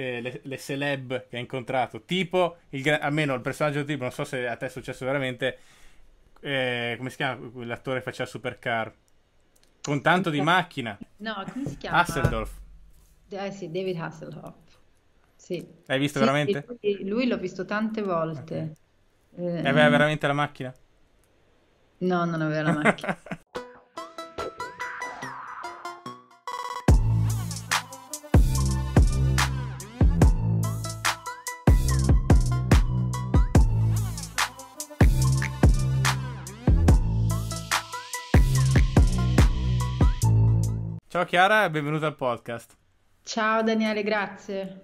Eh, le, le, celeb che ha incontrato, tipo, il, almeno il personaggio tipo, non so se a te è successo veramente, eh, come si chiama l'attore che faceva Supercar? Con tanto di macchina. No, come si chiama? Hasseldorf. Eh sì, David Hasselhoff. Sì. Hai visto sì, veramente? Lui, lui, l'ho visto tante volte. Okay. Eh, aveva veramente la macchina? No, non aveva la macchina. Ciao Chiara e benvenuta al podcast. Ciao Daniele, grazie.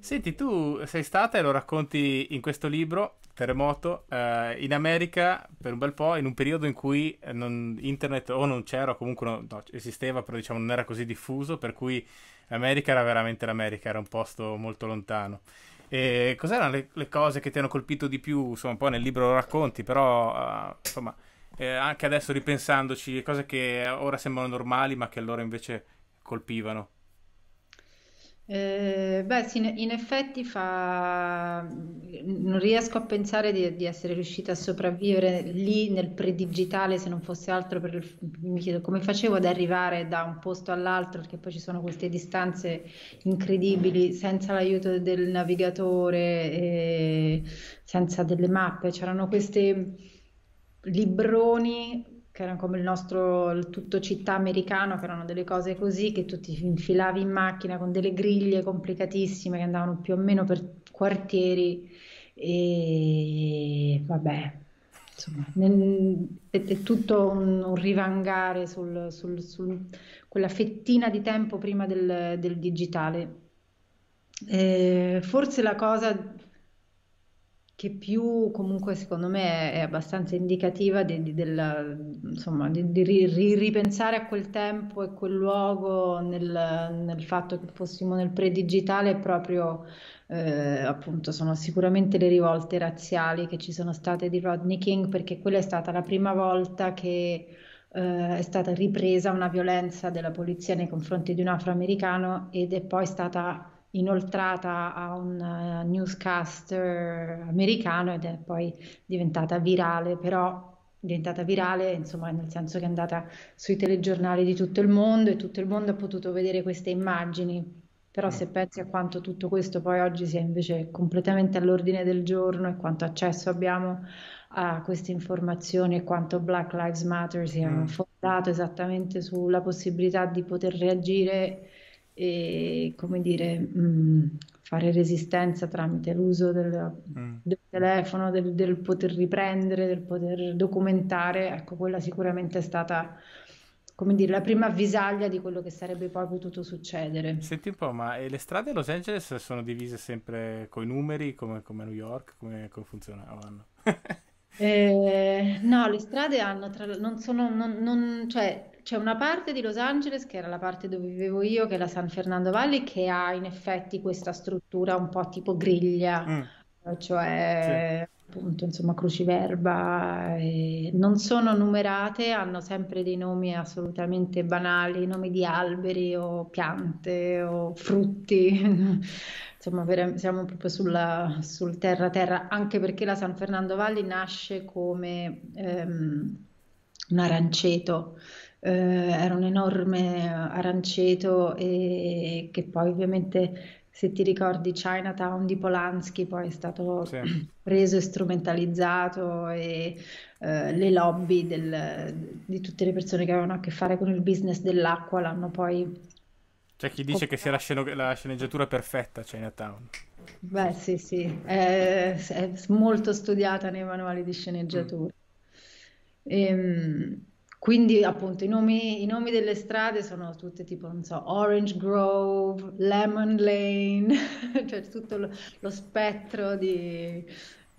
Senti, tu sei stata e lo racconti in questo libro, Terremoto, eh, in America per un bel po', in un periodo in cui non, internet o non c'era, o comunque non, no, esisteva, però diciamo non era così diffuso, per cui l'America era veramente l'America, era un posto molto lontano. E cos'erano le, le cose che ti hanno colpito di più? Insomma, un po' nel libro lo racconti, però uh, insomma eh, anche adesso ripensandoci, cose che ora sembrano normali ma che allora invece colpivano. Eh, beh, sì, in effetti fa... non riesco a pensare di, di, essere riuscita a sopravvivere lì nel predigitale se non fosse altro per il... mi chiedo come facevo ad arrivare da un posto all'altro perché poi ci sono queste distanze incredibili senza l'aiuto del navigatore, senza delle mappe, c'erano queste libroni che erano come il nostro il tutto città americano, che erano delle cose così che tu ti infilavi in macchina con delle griglie complicatissime che andavano più o meno per quartieri e vabbè, insomma, nel, è, è, tutto un, un rivangare su sul, sul, quella fettina di tempo prima del, del digitale. Eh, forse la cosa che più comunque secondo me è abbastanza indicativa di, di, della, insomma, di, di ri, ripensare a quel tempo e quel luogo nel, nel fatto che fossimo nel pre-digitale proprio eh, appunto sono sicuramente le rivolte razziali che ci sono state di Rodney King perché quella è stata la prima volta che eh, è stata ripresa una violenza della polizia nei confronti di un afroamericano ed è poi stata inoltrata a un eh, newscaster americano ed è poi diventata virale, però diventata virale, insomma, nel senso che è andata sui telegiornali di tutto il mondo e tutto il mondo ha potuto vedere queste immagini. Però mm. se pensi a quanto tutto questo poi oggi sia invece completamente all'ordine del giorno e quanto accesso abbiamo a queste informazioni e quanto Black Lives Matter sia mm. fondato esattamente sulla possibilità di poter reagire e come dire mh, fare resistenza tramite l'uso del, mm. del telefono, del, del, poter riprendere, del poter documentare, ecco quella sicuramente è stata come dire, la prima avvisaglia di quello che sarebbe poi potuto succedere. Senti un po', ma le strade a Los Angeles sono divise sempre coi numeri, come, come New York, come, come funzionavano? eh, no, le strade hanno, tra, non sono, non, non, cioè, c'è una parte di Los Angeles, che era la parte dove vivevo io, che è la San Fernando Valley, che ha in effetti questa struttura un po' tipo griglia, mm. Eh, cioè sì. appunto insomma cruciverba, eh, non sono numerate, hanno sempre dei nomi assolutamente banali, nomi di alberi o piante o frutti. insomma, siamo proprio sulla, sul terra-terra, anche perché la San Fernando Valley nasce come ehm, un aranceto, eh, era un enorme aranceto e che poi ovviamente se ti ricordi Chinatown di Polanski poi è stato sì. preso e strumentalizzato e eh, le lobby del, di tutte le persone che avevano a che fare con il business dell'acqua l'hanno poi... C'è chi dice che sia la, scen- la sceneggiatura perfetta Chinatown. Beh sì sì, è, è molto studiata nei manuali di sceneggiatura. Mm. Ehm quindi appunto i nomi, i nomi, delle strade sono tutte tipo, non so, Orange Grove, Lemon Lane, cioè tutto lo, lo spettro di,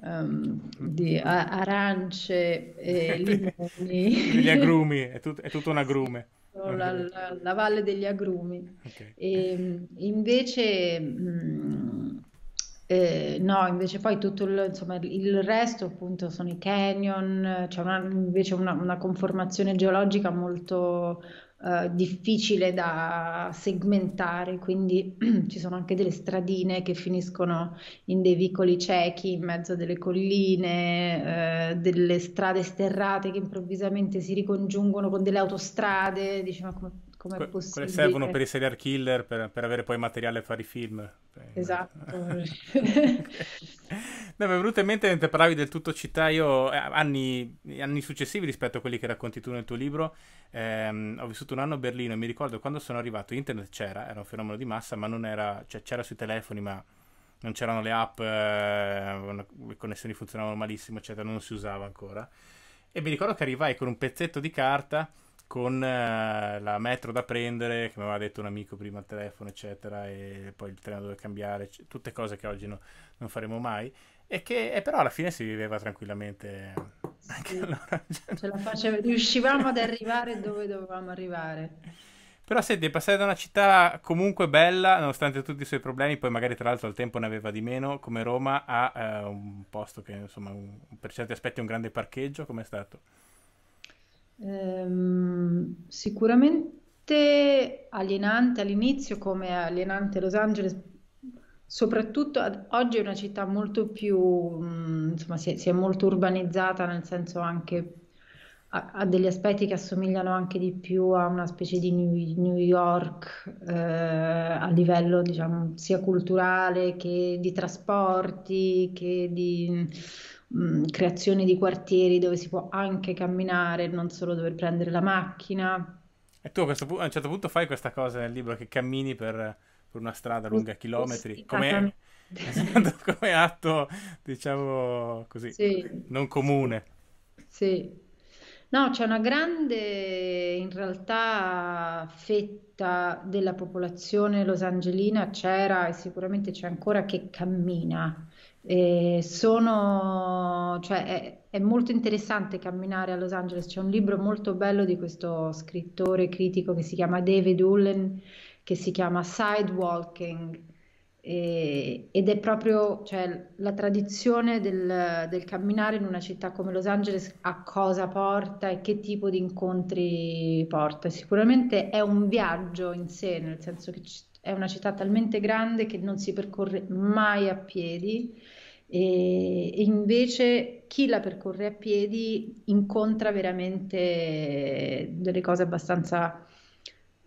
um, di a- arance e limoni. Gli agrumi, è, tut- è tutto un agrume. La, la, la, valle degli agrumi. Okay. E, ehm, invece... Mh, mm, eh, no, invece poi tutto il, insomma, il, resto appunto sono i canyon, c'è una, invece una, una, conformazione geologica molto eh, difficile da segmentare, quindi ci sono anche delle stradine che finiscono in dei vicoli ciechi, in mezzo a delle colline, eh, delle strade sterrate che improvvisamente si ricongiungono con delle autostrade, diciamo come come que- possibile. Quelle servono per i serial killer per, per avere poi materiale a fare i film. Eh, esatto. no, mi è venuto in mente mentre parlavi del tutto città, io eh, anni, anni, successivi rispetto a quelli che racconti tu nel tuo libro. Eh, ho vissuto un anno a Berlino e mi ricordo quando sono arrivato internet c'era, era un fenomeno di massa, ma non era, cioè, c'era sui telefoni, ma non c'erano le app, eh, le connessioni funzionavano malissimo, eccetera, non si usava ancora. E mi ricordo che arrivai con un pezzetto di carta con eh, la metro da prendere, che mi aveva detto un amico prima al telefono, eccetera, e poi il treno dove cambiare, tutte cose che oggi no, non faremo mai. E che e però alla fine si viveva tranquillamente. Anche sì, allora. Cioè Ce la faceva, riuscivamo ad arrivare dove dovevamo arrivare. Però senti, passare da una città comunque bella, nonostante tutti i suoi problemi, poi magari tra l'altro al tempo ne aveva di meno, come Roma, a eh, un posto che insomma un, per certi aspetti è un grande parcheggio, com'è stato? Ehm, sicuramente alienante all'inizio, come alienante Los Angeles, soprattutto ad, oggi è una città molto più, mh, mm, insomma, si è, si è, molto urbanizzata, nel senso anche ha, ha degli aspetti che assomigliano anche di più a una specie di New, New York eh, a livello diciamo sia culturale che di trasporti che di mh, mm, creazione di quartieri dove si può anche camminare, non solo dover prendere la macchina. E tu a, pu- a un certo punto fai questa cosa nel libro, che cammini per, per una strada lunga Just- chilometri, come, esatto, come atto, diciamo così, sì. non comune. Sì. No, c'è una grande in realtà fetta della popolazione losangelina, c'era e sicuramente c'è ancora che cammina sono, cioè, è, è, molto interessante camminare a Los Angeles. C'è un libro molto bello di questo scrittore critico che si chiama David Ullen, che si chiama Sidewalking. ed è proprio cioè, la tradizione del, del, camminare in una città come Los Angeles a cosa porta e che tipo di incontri porta. Sicuramente è un viaggio in sé, nel senso che è una città talmente grande che non si percorre mai a piedi e, e invece chi la percorre a piedi incontra veramente delle cose abbastanza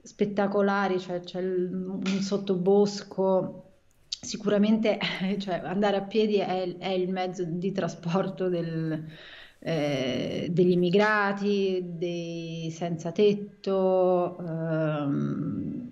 spettacolari, cioè c'è un sottobosco sicuramente cioè, andare a piedi è, è, il mezzo di trasporto del, eh, degli immigrati, dei senza tetto, ehm,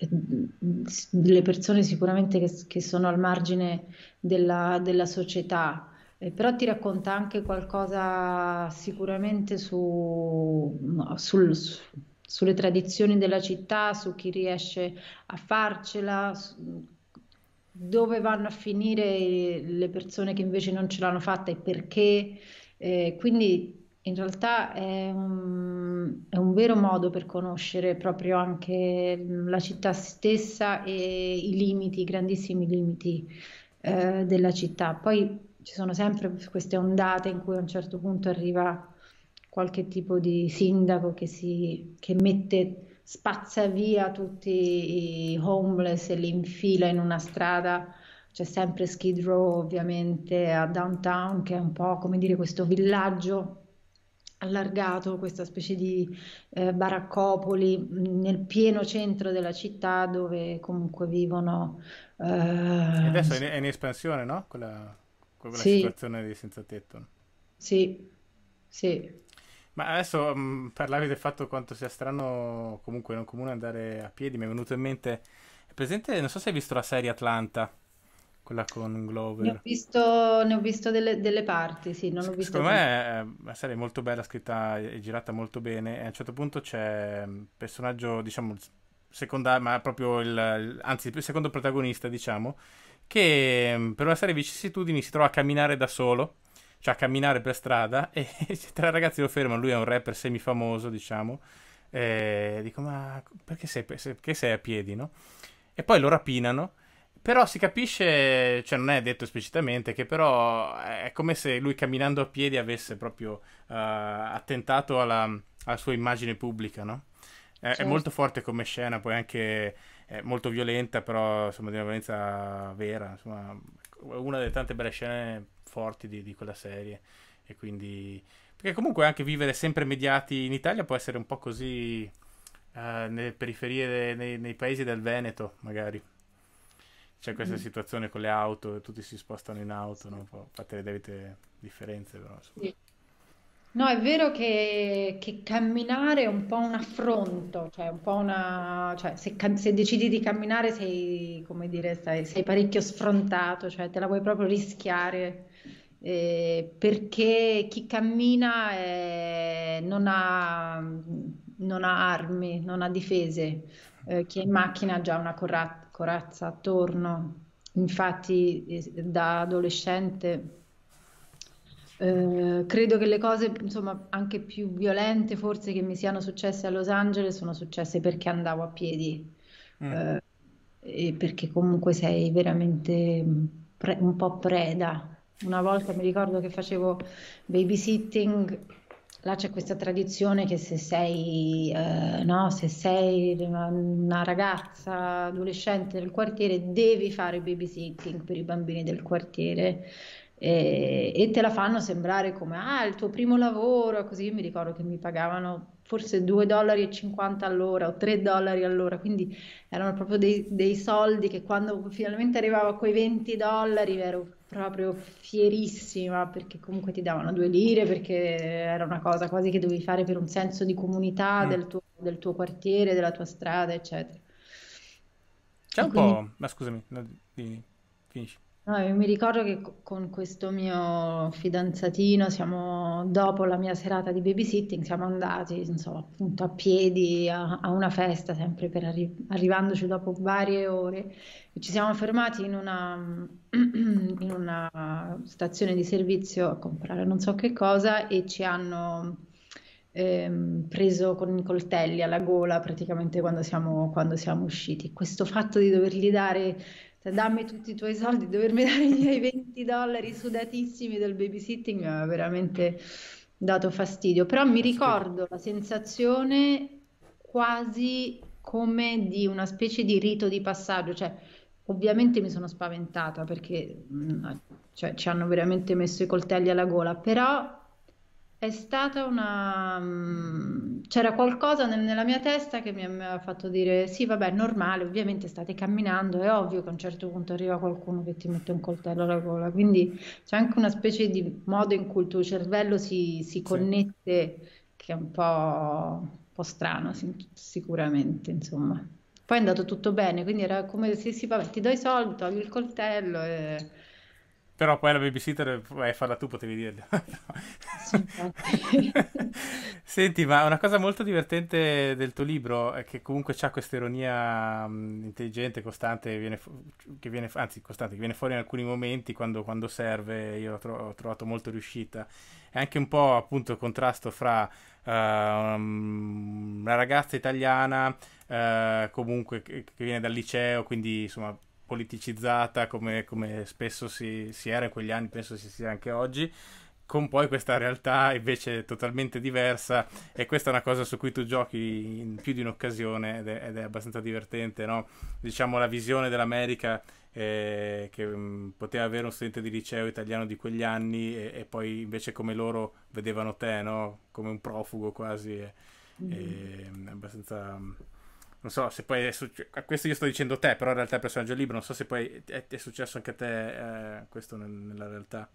delle mm, persone sicuramente che, che, sono al margine della, della società, eh, però ti racconta anche qualcosa sicuramente su, no, sul, su, sulle tradizioni della città, su chi riesce a farcela, su, dove vanno a finire eh, le persone che invece non ce l'hanno fatta e perché. Eh, quindi in realtà è un, è un, vero modo per conoscere proprio anche mm, la città stessa e i limiti, i grandissimi limiti eh, della città. Poi ci sono sempre queste ondate in cui a un certo punto arriva qualche tipo di sindaco che, si, che mette, spazza via tutti i homeless e li infila in una strada c'è sempre Skid Row ovviamente a downtown che è un po' come dire questo villaggio allargato, questa specie di eh, baraccopoli nel pieno centro della città dove comunque vivono... Eh... adesso è in, è in, espansione, no? Quella, quella sì. situazione di senza tetto. Sì, sì. Ma adesso mh, parlavi del fatto quanto sia strano comunque non comune andare a piedi, mi è venuto in mente... È presente, non so se hai visto la serie Atlanta quella con Glover. Ne ho visto, ne ho visto delle, delle, parti, sì, non l'ho visto. Secondo me è una serie molto bella, scritta e girata molto bene. E a un certo punto c'è un mm, personaggio, diciamo, secondario, ma proprio il, anzi, il secondo protagonista, diciamo, che mm, per una serie di vicissitudini si trova a camminare da solo, cioè a camminare per strada, e tre ragazzi lo fermano, lui è un rapper semifamoso, diciamo, e dico, ma perché sei, perché sei a piedi, no? E poi lo rapinano però si capisce, cioè non è detto esplicitamente, che però eh, è come se lui camminando a piedi avesse proprio uh, attentato alla, alla, sua immagine pubblica, no? È, certo. è, molto forte come scena, poi anche molto violenta, però insomma di una violenza vera, insomma una delle tante belle scene forti di, di quella serie e quindi... Perché comunque anche vivere sempre mediati in Italia può essere un po' così uh, nelle periferie, nei, nei paesi del Veneto magari c'è questa mm. situazione con le auto, e tutti si spostano in auto, no? fate le debite differenze però. Sì. No, è vero che, che, camminare è un po' un affronto, cioè un po' una... Cioè se, se, decidi di camminare sei, come dire, sei, sei, parecchio sfrontato, cioè te la vuoi proprio rischiare, eh, perché chi cammina è, eh, non, ha, non, ha, armi, non ha difese, eh, chi è in macchina ha già una, corra- corazza attorno. Infatti eh, da adolescente eh, credo che le cose, insomma, anche più violente forse che mi siano successe a Los Angeles sono successe perché andavo a piedi mm. eh, e perché comunque sei veramente pre- un po' preda. Una volta mi ricordo che facevo babysitting là c'è questa tradizione che se sei, eh, no, se sei, una ragazza adolescente del quartiere devi fare babysitting per i bambini del quartiere eh, e, te la fanno sembrare come ah, il tuo primo lavoro, così io mi ricordo che mi pagavano forse 2,50 dollari all'ora o 3 dollari all'ora, quindi erano proprio dei, dei soldi che quando finalmente arrivavo a quei 20 dollari ero proprio fierissima perché comunque ti davano due lire, perché era una cosa quasi che dovevi fare per un senso di comunità mm. del, tuo, del, tuo, quartiere, della tua strada, eccetera. C'è e un quindi... po'... Ma scusami, no, di... finisci. No, io mi ricordo che con questo mio fidanzatino siamo, dopo la mia serata di babysitting, siamo andati, insomma, appunto a piedi a, a una festa, sempre per arri- arrivandoci dopo varie ore. E ci siamo fermati in una, in una stazione di servizio a comprare non so che cosa e ci hanno Ehm, preso con i coltelli alla gola praticamente quando siamo, quando siamo usciti. Questo fatto di dovergli dare cioè dammi tutti i tuoi soldi, dovermi dare i miei 20 dollari sudatissimi del babysitting mi aveva veramente dato fastidio, però mi ricordo la sensazione quasi come di una specie di rito di passaggio, cioè ovviamente mi sono spaventata perché mm, cioè, ci hanno veramente messo i coltelli alla gola, però è stata una... Mm, c'era qualcosa nel- nella mia testa che mi aveva fatto dire sì, vabbè, normale, ovviamente state camminando, è ovvio che a un certo punto arriva qualcuno che ti mette un coltello alla gola, quindi c'è anche una specie di modo in cui il tuo cervello si, si connette sì. che è un po', un po strano sic- sicuramente, insomma. Poi è andato tutto bene, quindi era come se sì, sì, vabbè, ti do i soldi, togli il coltello e però poi la babysitter puoi eh, farla tu, potevi dirgli Senti, ma una cosa molto divertente del tuo libro è che comunque c'ha questa ironia mm, intelligente, costante, che viene, fu- che viene, anzi costante, che viene fuori in alcuni momenti quando, quando serve, io l'ho tro- trovato molto riuscita. È anche un po' appunto il contrasto fra uh, ehm, una ragazza italiana uh, comunque che, che viene dal liceo, quindi insomma politicizzata come, come spesso si, si, era in quegli anni, penso si sia anche oggi, con poi questa realtà invece totalmente diversa e questa è una cosa su cui tu giochi in più di un'occasione ed è, ed è abbastanza divertente, no? diciamo la visione dell'America eh, che mh, mm, poteva avere un studente di liceo italiano di quegli anni e, e poi invece come loro vedevano te, no? come un profugo quasi, è, mm. è mm, abbastanza... Mm, non so se poi è successo. Questo io sto dicendo te, però in realtà è personaggio libero. Non so se poi è, è successo anche a te eh, questo nel, nella realtà.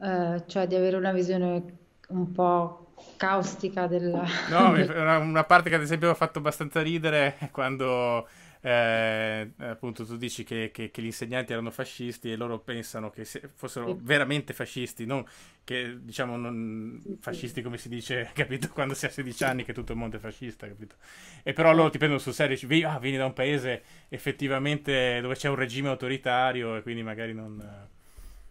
Eh, cioè di avere una visione un po' caustica della. No, una, parte che ad esempio mi ha fatto abbastanza ridere quando eh, appunto tu dici che, che, che, gli insegnanti erano fascisti e loro pensano che fossero veramente fascisti, non che diciamo non fascisti come si dice, capito, quando si ha 16 anni che tutto il mondo è fascista, capito? E però loro ti prendono sul serio e dici, ah, vieni da un paese effettivamente dove c'è un regime autoritario e quindi magari non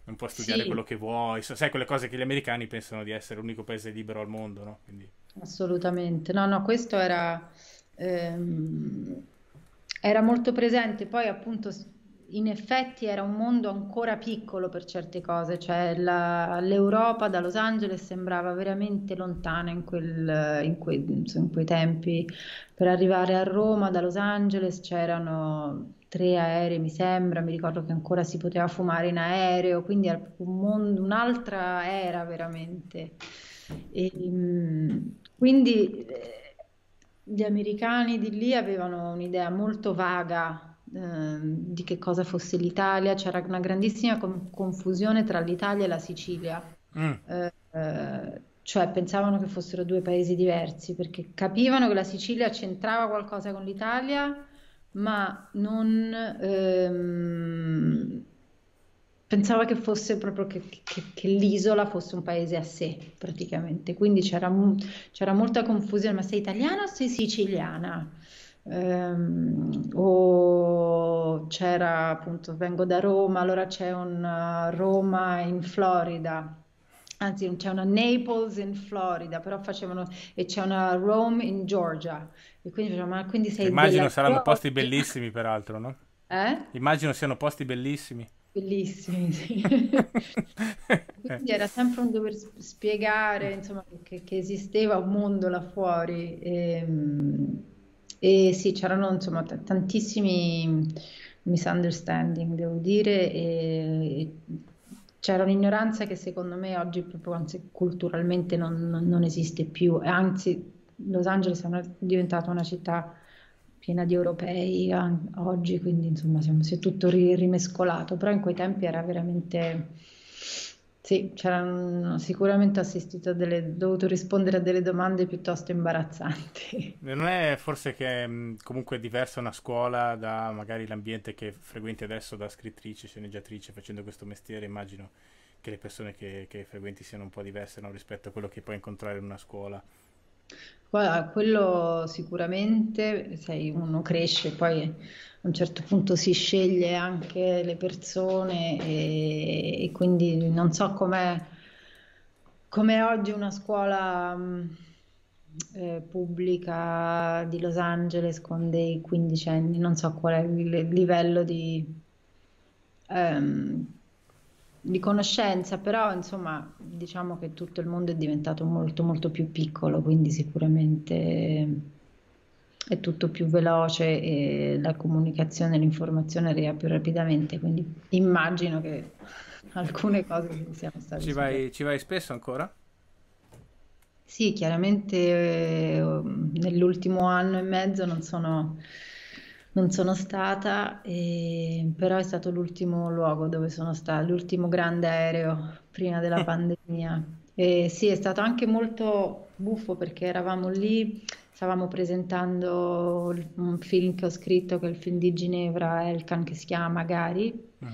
non puoi studiare sì. quello che vuoi, sai quelle cose che gli americani pensano di essere l'unico paese libero al mondo, no? Quindi... Assolutamente, no, no, questo era ehm, era molto presente, poi appunto in effetti era un mondo ancora piccolo per certe cose, cioè la, l'Europa da Los Angeles sembrava veramente lontana in, quel, in, quei, in, quei, tempi. Per arrivare a Roma da Los Angeles c'erano tre aerei, mi sembra, mi ricordo che ancora si poteva fumare in aereo, quindi era un mondo, un'altra era veramente. E, ehm, quindi eh, gli americani di lì avevano un'idea molto vaga ehm, di che cosa fosse l'Italia, c'era una grandissima com- confusione tra l'Italia e la Sicilia. Mm. Eh, eh, cioè pensavano che fossero due paesi diversi perché capivano che la Sicilia c'entrava qualcosa con l'Italia, ma non ehm, pensava che fosse proprio che, che, che, l'isola fosse un paese a sé praticamente, quindi c'era, c'era molta confusione, ma sei italiana o sei siciliana? Ehm, o c'era appunto, vengo da Roma, allora c'è un uh, Roma in Florida. Anzi, c'è una Naples in Florida, però facevano e c'è una Rome in Georgia. E quindi, ma quindi sei Immagino saranno Florida. posti bellissimi, peraltro, no? Eh? Immagino siano posti bellissimi. Bellissimi, sì. Quindi era sempre un dover spiegare, insomma, che, che esisteva un mondo là fuori. E, ehm, e sì, c'erano, insomma, t- tantissimi misunderstanding, devo dire, e, e c'era un'ignoranza che secondo me oggi proprio anzi, culturalmente non, non, non esiste più, anzi Los Angeles è una, diventata una città piena di europei oggi, quindi insomma siamo, si è tutto ri- rimescolato, però in quei tempi era veramente... Sì, c'erano sicuramente assistito a delle, dovuto rispondere a delle domande piuttosto imbarazzanti. Non è forse che mm, comunque è diversa una scuola da magari l'ambiente che frequenti adesso da scrittrice, sceneggiatrice, facendo questo mestiere, immagino che le persone che, che frequenti siano un po' diverse no? rispetto a quello che puoi incontrare in una scuola. Guarda, quello sicuramente, sai, uno cresce, poi a un certo punto si sceglie anche le persone e, e quindi non so com'è, com'è oggi una scuola mh, mm, eh, pubblica di Los Angeles con dei quindicenni, non so qual è il livello di... Um, di conoscenza, però insomma diciamo che tutto il mondo è diventato molto molto più piccolo, quindi sicuramente è tutto più veloce e la comunicazione e l'informazione arriva più rapidamente, quindi immagino che alcune cose siamo stati... Ci vai, ci vai spesso ancora? Sì, chiaramente eh, nell'ultimo anno e mezzo non sono non sono stata, e... Ehm, però è stato l'ultimo luogo dove sono stata, l'ultimo grande aereo prima della eh. pandemia. E sì, è stato anche molto buffo perché eravamo lì, stavamo presentando un film che ho scritto, che è il film di Ginevra, Elkan, che si chiama Magari, uh-huh.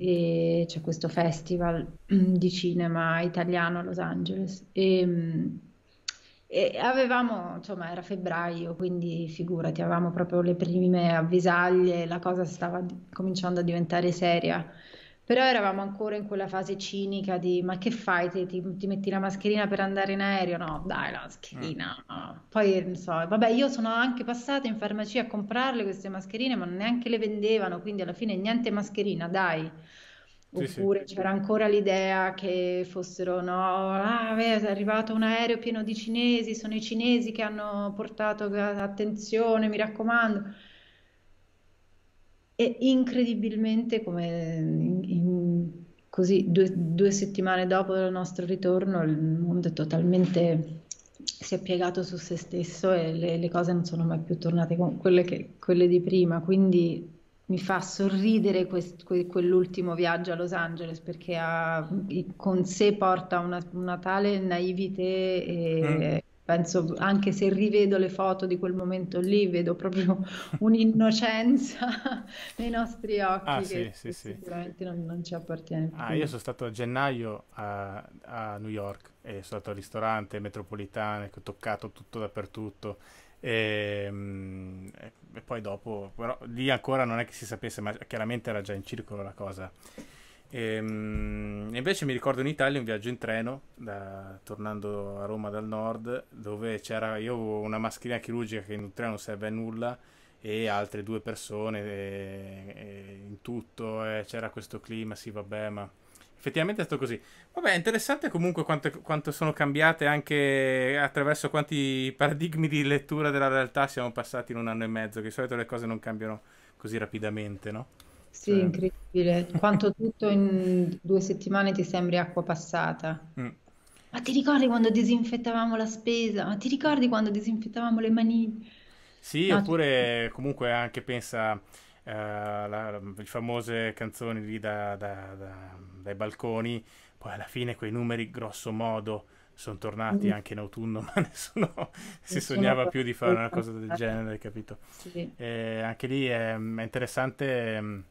Eh. e c'è questo festival di cinema italiano a Los Angeles. E, ehm, e avevamo, insomma, era febbraio, quindi figurati, avevamo proprio le prime avvisaglie, la cosa stava cominciando a diventare seria. Però eravamo ancora in quella fase cinica di ma che fai? Ti, ti metti la mascherina per andare in aereo? No, dai, la mascherina. No. Mm. Poi non so, vabbè, io sono anche passata in farmacia a comprarle queste mascherine, ma neanche le vendevano, quindi alla fine niente mascherina, dai. Oppure sì, sì. c'era ancora l'idea che fossero, no, ah, è arrivato un aereo pieno di cinesi, sono i cinesi che hanno portato eh, attenzione, mi raccomando. E incredibilmente, come in, in, così due, due settimane dopo il nostro ritorno, il mondo è totalmente si è piegato su se stesso e le, le cose non sono mai più tornate con quelle, che, quelle di prima. Quindi mi fa sorridere quest, que, quell'ultimo viaggio a Los Angeles perché ha, con sé porta una, una tale naivete e, mm. Penso anche se rivedo le foto di quel momento lì, vedo proprio un'innocenza nei nostri occhi ah, che, sì, che sì, sicuramente sì. Non, non, ci appartiene più. Ah, io sono stato a gennaio a, a New York e sono stato al ristorante metropolitane, ho ecco, toccato tutto dappertutto. E, ehm, mh, e poi dopo, però lì ancora non è che si sapesse, ma chiaramente era già in circolo la cosa. Ehm, e, um, invece mi ricordo in Italia un viaggio in treno, da, tornando a Roma dal nord, dove c'era io una mascherina chirurgica che in un treno non serve a nulla e altre due persone e, e in tutto, c'era questo clima, sì vabbè, ma effettivamente è stato così. Vabbè, è interessante comunque quanto, quanto, sono cambiate anche attraverso quanti paradigmi di lettura della realtà siamo passati in un anno e mezzo, che di solito le cose non cambiano così rapidamente, no? Sì, cioè... incredibile. Quanto tutto in due settimane ti sembri acqua passata. Mm. Ma ti ricordi quando disinfettavamo la spesa? Ma ti ricordi quando disinfettavamo le manine? Sì, no, oppure comunque anche pensa uh, la, le famose canzoni lì da, da, da, dai balconi, poi alla fine quei numeri grosso modo sono tornati mm. anche in autunno, ma nessuno si sognava più di fare una cosa del genere, capito? Sì. E eh, anche lì è, ehm, è interessante ehm,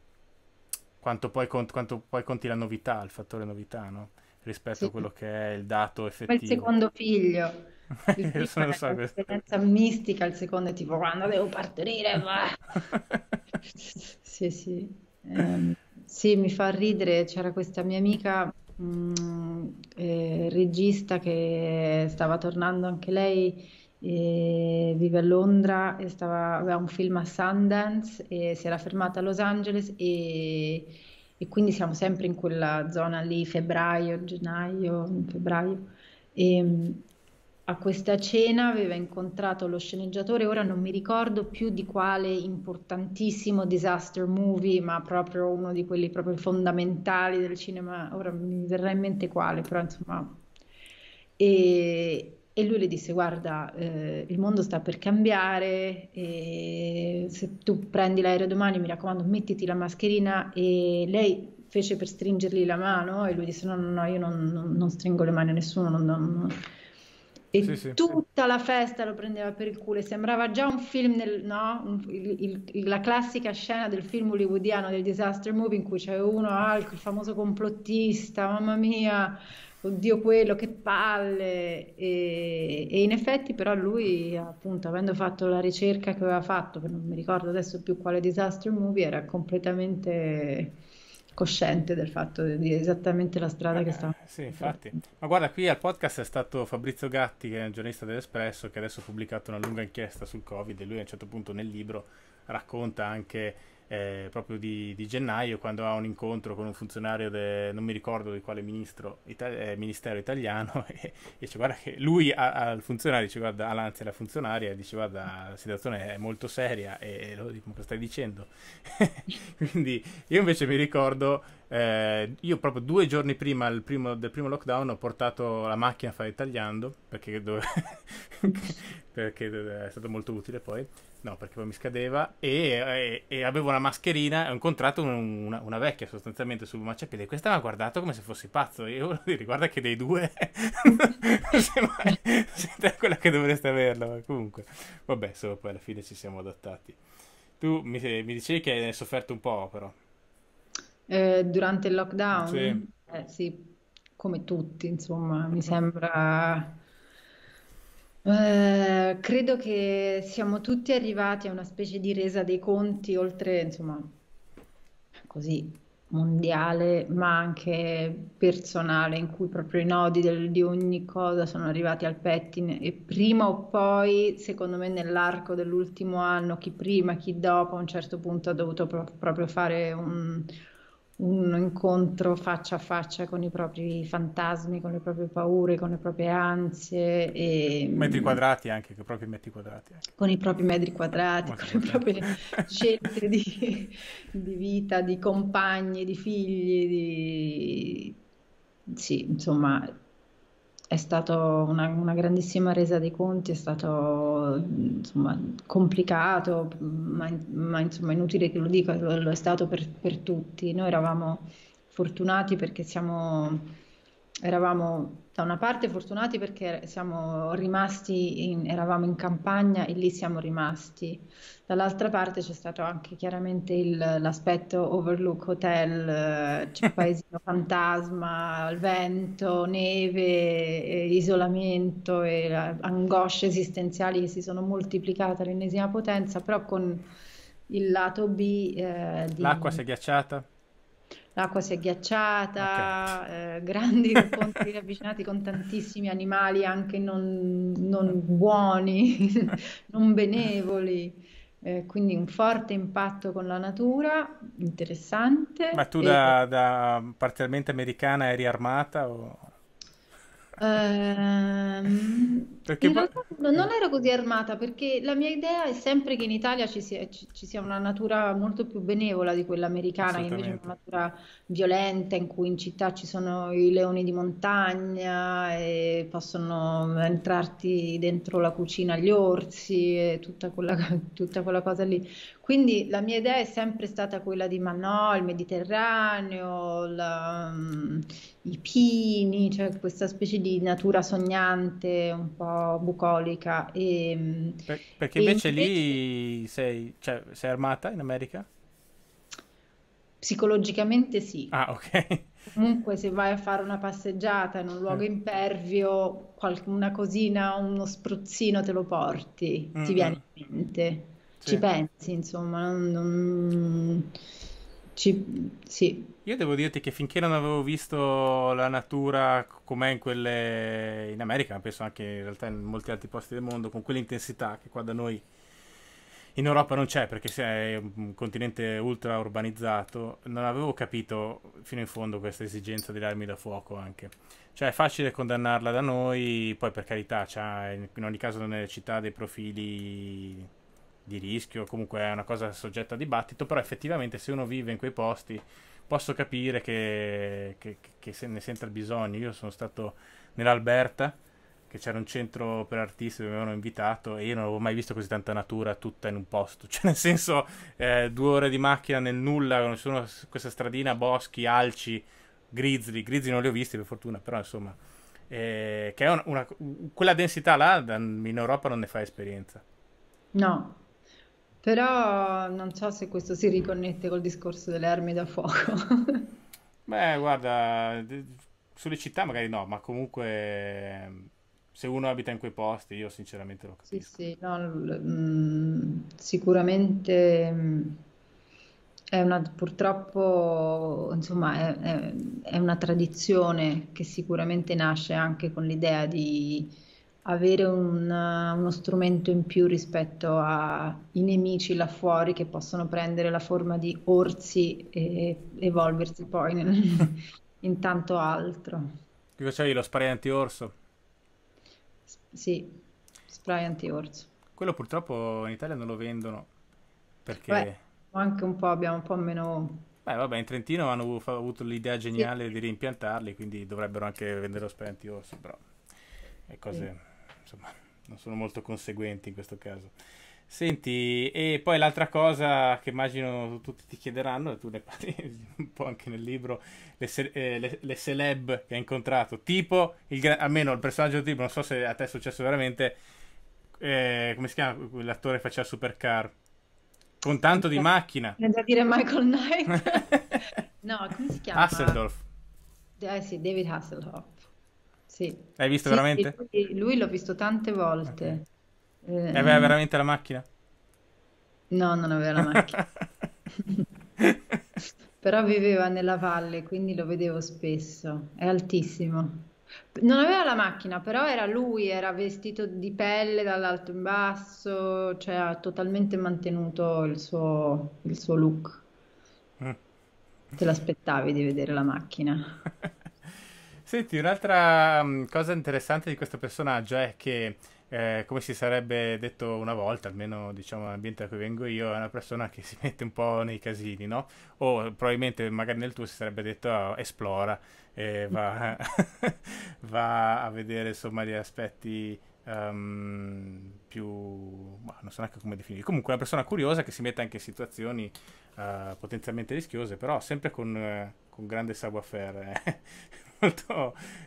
quanto poi, cont- quanto poi, conti la novità, il fattore novità, no? rispetto sì. a quello che è il dato effettivo. Poi il secondo figlio il primo non so un'esperienza mistica, il secondo è tipo quando devo partorire. sì, sì. Eh, sì, mi fa ridere, c'era questa mia amica mh, mm, eh, regista che stava tornando anche lei vive a Londra e stava, aveva un film a Sundance e si era fermata a Los Angeles e, e quindi siamo sempre in quella zona lì, febbraio, gennaio, febbraio. E, ehm, a questa cena aveva incontrato lo sceneggiatore, ora non mi ricordo più di quale importantissimo disaster movie, ma proprio uno di quelli proprio fondamentali del cinema, ora mi verrà in mente quale, però insomma... E, e lui le disse guarda eh, il mondo sta per cambiare se tu prendi l'aereo domani mi raccomando mettiti la mascherina e lei fece per stringergli la mano e lui disse no no no io non, non, non stringo le mani a nessuno non, e sì, sì. tutta la festa lo prendeva per il culo e sembrava già un film, nel, no? Un, il, il, la classica scena del film hollywoodiano del disaster movie in cui c'è uno, ah, il famoso complottista, mamma mia, oddio quello, che palle e, e, in effetti però lui appunto avendo fatto la ricerca che aveva fatto, non mi ricordo adesso più quale disaster movie, era completamente cosciente del fatto di esattamente la strada eh, che sta. Sì, infatti. Ma guarda, qui al podcast è stato Fabrizio Gatti, che è un giornalista dell'Espresso, che adesso ha pubblicato una lunga inchiesta sul Covid e lui a un certo punto nel libro racconta anche eh, proprio di, di, gennaio, quando ha un incontro con un funzionario, de, non mi ricordo di quale ministro, ita- eh, ministero italiano, e, dice guarda che lui al funzionario, dice guarda, all'anzi alla funzionaria, dice guarda la situazione è molto seria e, e lo, lo stai dicendo. Quindi io invece mi ricordo, eh, io proprio due giorni prima primo, del primo lockdown ho portato la macchina a fare tagliando, perché, dove, perché eh, è stato molto utile poi No, perché poi mi scadeva e, e, e avevo una mascherina, ho incontrato un, una, una, vecchia sostanzialmente sul marciapiede e questa mi ha guardato come se fossi pazzo. Io volevo dire, guarda che dei due siete quella che dovreste averla, ma comunque. Vabbè, solo poi alla fine ci siamo adattati. Tu mi, mi dicevi che hai sofferto un po', però. Eh, durante il lockdown? Sì. Eh, sì, come tutti, insomma, mi sembra eh, credo che siamo tutti arrivati a una specie di resa dei conti, oltre, insomma, così mondiale, ma anche personale, in cui proprio i nodi del, di ogni cosa sono arrivati al pettine e prima o poi, secondo me, nell'arco dell'ultimo anno, chi prima, chi dopo, a un certo punto ha dovuto pro- proprio fare un, un incontro faccia a faccia con i propri fantasmi, con le proprie paure, con le proprie ansie. E, metri mm, quadrati anche, con i propri metri quadrati. Anche. Con i propri metri quadrati, Molto con quadrati. le proprie scelte di, di, vita, di compagni, di figli, di... Sì, insomma, è stata una, una, grandissima resa dei conti, è stato insomma, complicato, ma, ma insomma, inutile che lo dica, lo, lo è stato per, per tutti. Noi eravamo fortunati perché siamo eravamo da una parte fortunati perché siamo rimasti, in, eravamo in campagna e lì siamo rimasti, dall'altra parte c'è stato anche chiaramente il, l'aspetto overlook hotel, eh, c'è cioè paesino fantasma, vento, neve, isolamento e angosce esistenziali che si sono moltiplicate all'ennesima potenza, però con il lato B... Eh, di... L'acqua si è ghiacciata? l'acqua si è ghiacciata, okay. eh, grandi incontri ravvicinati con tantissimi animali anche non, non buoni, non benevoli. Eh, quindi un forte impatto con la natura, interessante. Ma tu e... da, da, parzialmente americana eri armata? O... Ehm, in realtà no- non eh. ero così armata perché la mia idea è sempre che in Italia ci sia, ci- ci sia una natura molto più benevola di quella americana, che invece è una natura violenta in cui in città ci sono i leoni di montagna e possono entrarti dentro la cucina gli orsi e tutta quella, tutta quella cosa lì. Quindi la mia idea è sempre stata quella di ma no, il Mediterraneo, la, mm, i pini, cioè questa specie di natura sognante, un po' bucolica. E, mm, per, perché e invece, invece, lì sei, cioè, sei armata in America? Psicologicamente sì. Ah, ok. Comunque se vai a fare una passeggiata in un luogo mm. impervio, qual- una cosina, uno spruzzino te lo porti, mm ti viene in mente ci pensi, insomma, non... non... Ci... Sì. Io devo dirti che finché non avevo visto la natura com'è in quelle in America, ma penso anche in realtà in molti altri posti del mondo, con quell'intensità che qua da noi in Europa non c'è perché è un continente ultra urbanizzato, non avevo capito fino in fondo questa esigenza delle armi da fuoco anche. Cioè è facile condannarla da noi, poi per carità, in ogni caso nelle città dei profili di rischio, comunque è una cosa soggetta a dibattito, però effettivamente se uno vive in quei posti posso capire che, che, che se ne senta il bisogno. Io sono stato nell'Alberta, che c'era un centro per artisti dove mi avevano invitato e io non avevo mai visto così tanta natura tutta in un posto, cioè nel senso eh, due ore di macchina nel nulla, non sono questa stradina, boschi, alci, grizzly, grizzly non li ho visti per fortuna, però insomma, eh, che è una, una, quella densità là in Europa non ne fa esperienza. No, però non so se questo si riconnette col discorso delle armi da fuoco. Beh, guarda, sulle città magari no, ma comunque se uno abita in quei posti, io sinceramente lo capisco. Sì, sì, no, mh, mm, sicuramente mm, è una, purtroppo, insomma, è, è, è una tradizione che sicuramente nasce anche con l'idea di avere una, uno strumento in più rispetto ai nemici là fuori che possono prendere la forma di orsi e evolversi poi nel, in tanto altro. Ti facevi lo spray anti-orso? S- sì, spray anti-orso. Quello purtroppo in Italia non lo vendono perché... Beh, anche un po', abbiamo un po' meno... Beh vabbè, in Trentino hanno avuto l'idea geniale sì. di rimpiantarli, quindi dovrebbero anche vendere lo spray anti-orso, però... E cose... Sì insomma, non sono molto conseguenti in questo caso. Senti, e poi l'altra cosa che immagino tutti ti chiederanno, tu ne parli un po' anche nel libro, le, se- eh, le-, le celeb che hai incontrato, tipo, il gra- almeno il personaggio tipo, non so se a te è successo veramente, eh, come si chiama l'attore che faceva Supercar? Con tanto di macchina. Non da dire Michael Knight. no, come si chiama? Hasseldorf. Eh sì, David Hasselhoff. Sì. L'hai visto sì, veramente? Sì, lui, lui, l'ho visto tante volte. Okay. Eh, aveva eh. veramente la macchina? No, non aveva la macchina. Però viveva nella valle, quindi lo vedevo spesso. È altissimo. Non aveva la macchina, però era lui, era vestito di pelle dall'alto in basso, cioè ha totalmente mantenuto il suo, il suo look. Mm. Te l'aspettavi di vedere la macchina. Senti, un'altra mm, cosa interessante di questo personaggio è che, eh, come si sarebbe detto una volta, almeno diciamo nell'ambiente da cui vengo io, è una persona che si mette un po' nei casini, no? O probabilmente magari nel tuo si sarebbe detto oh, esplora, eh, va, va, a vedere insomma gli aspetti um, più... non so neanche come definirli. Comunque una persona curiosa che si mette anche in situazioni uh, potenzialmente rischiose, però sempre con... Uh, con grande savoir-faire, eh molto,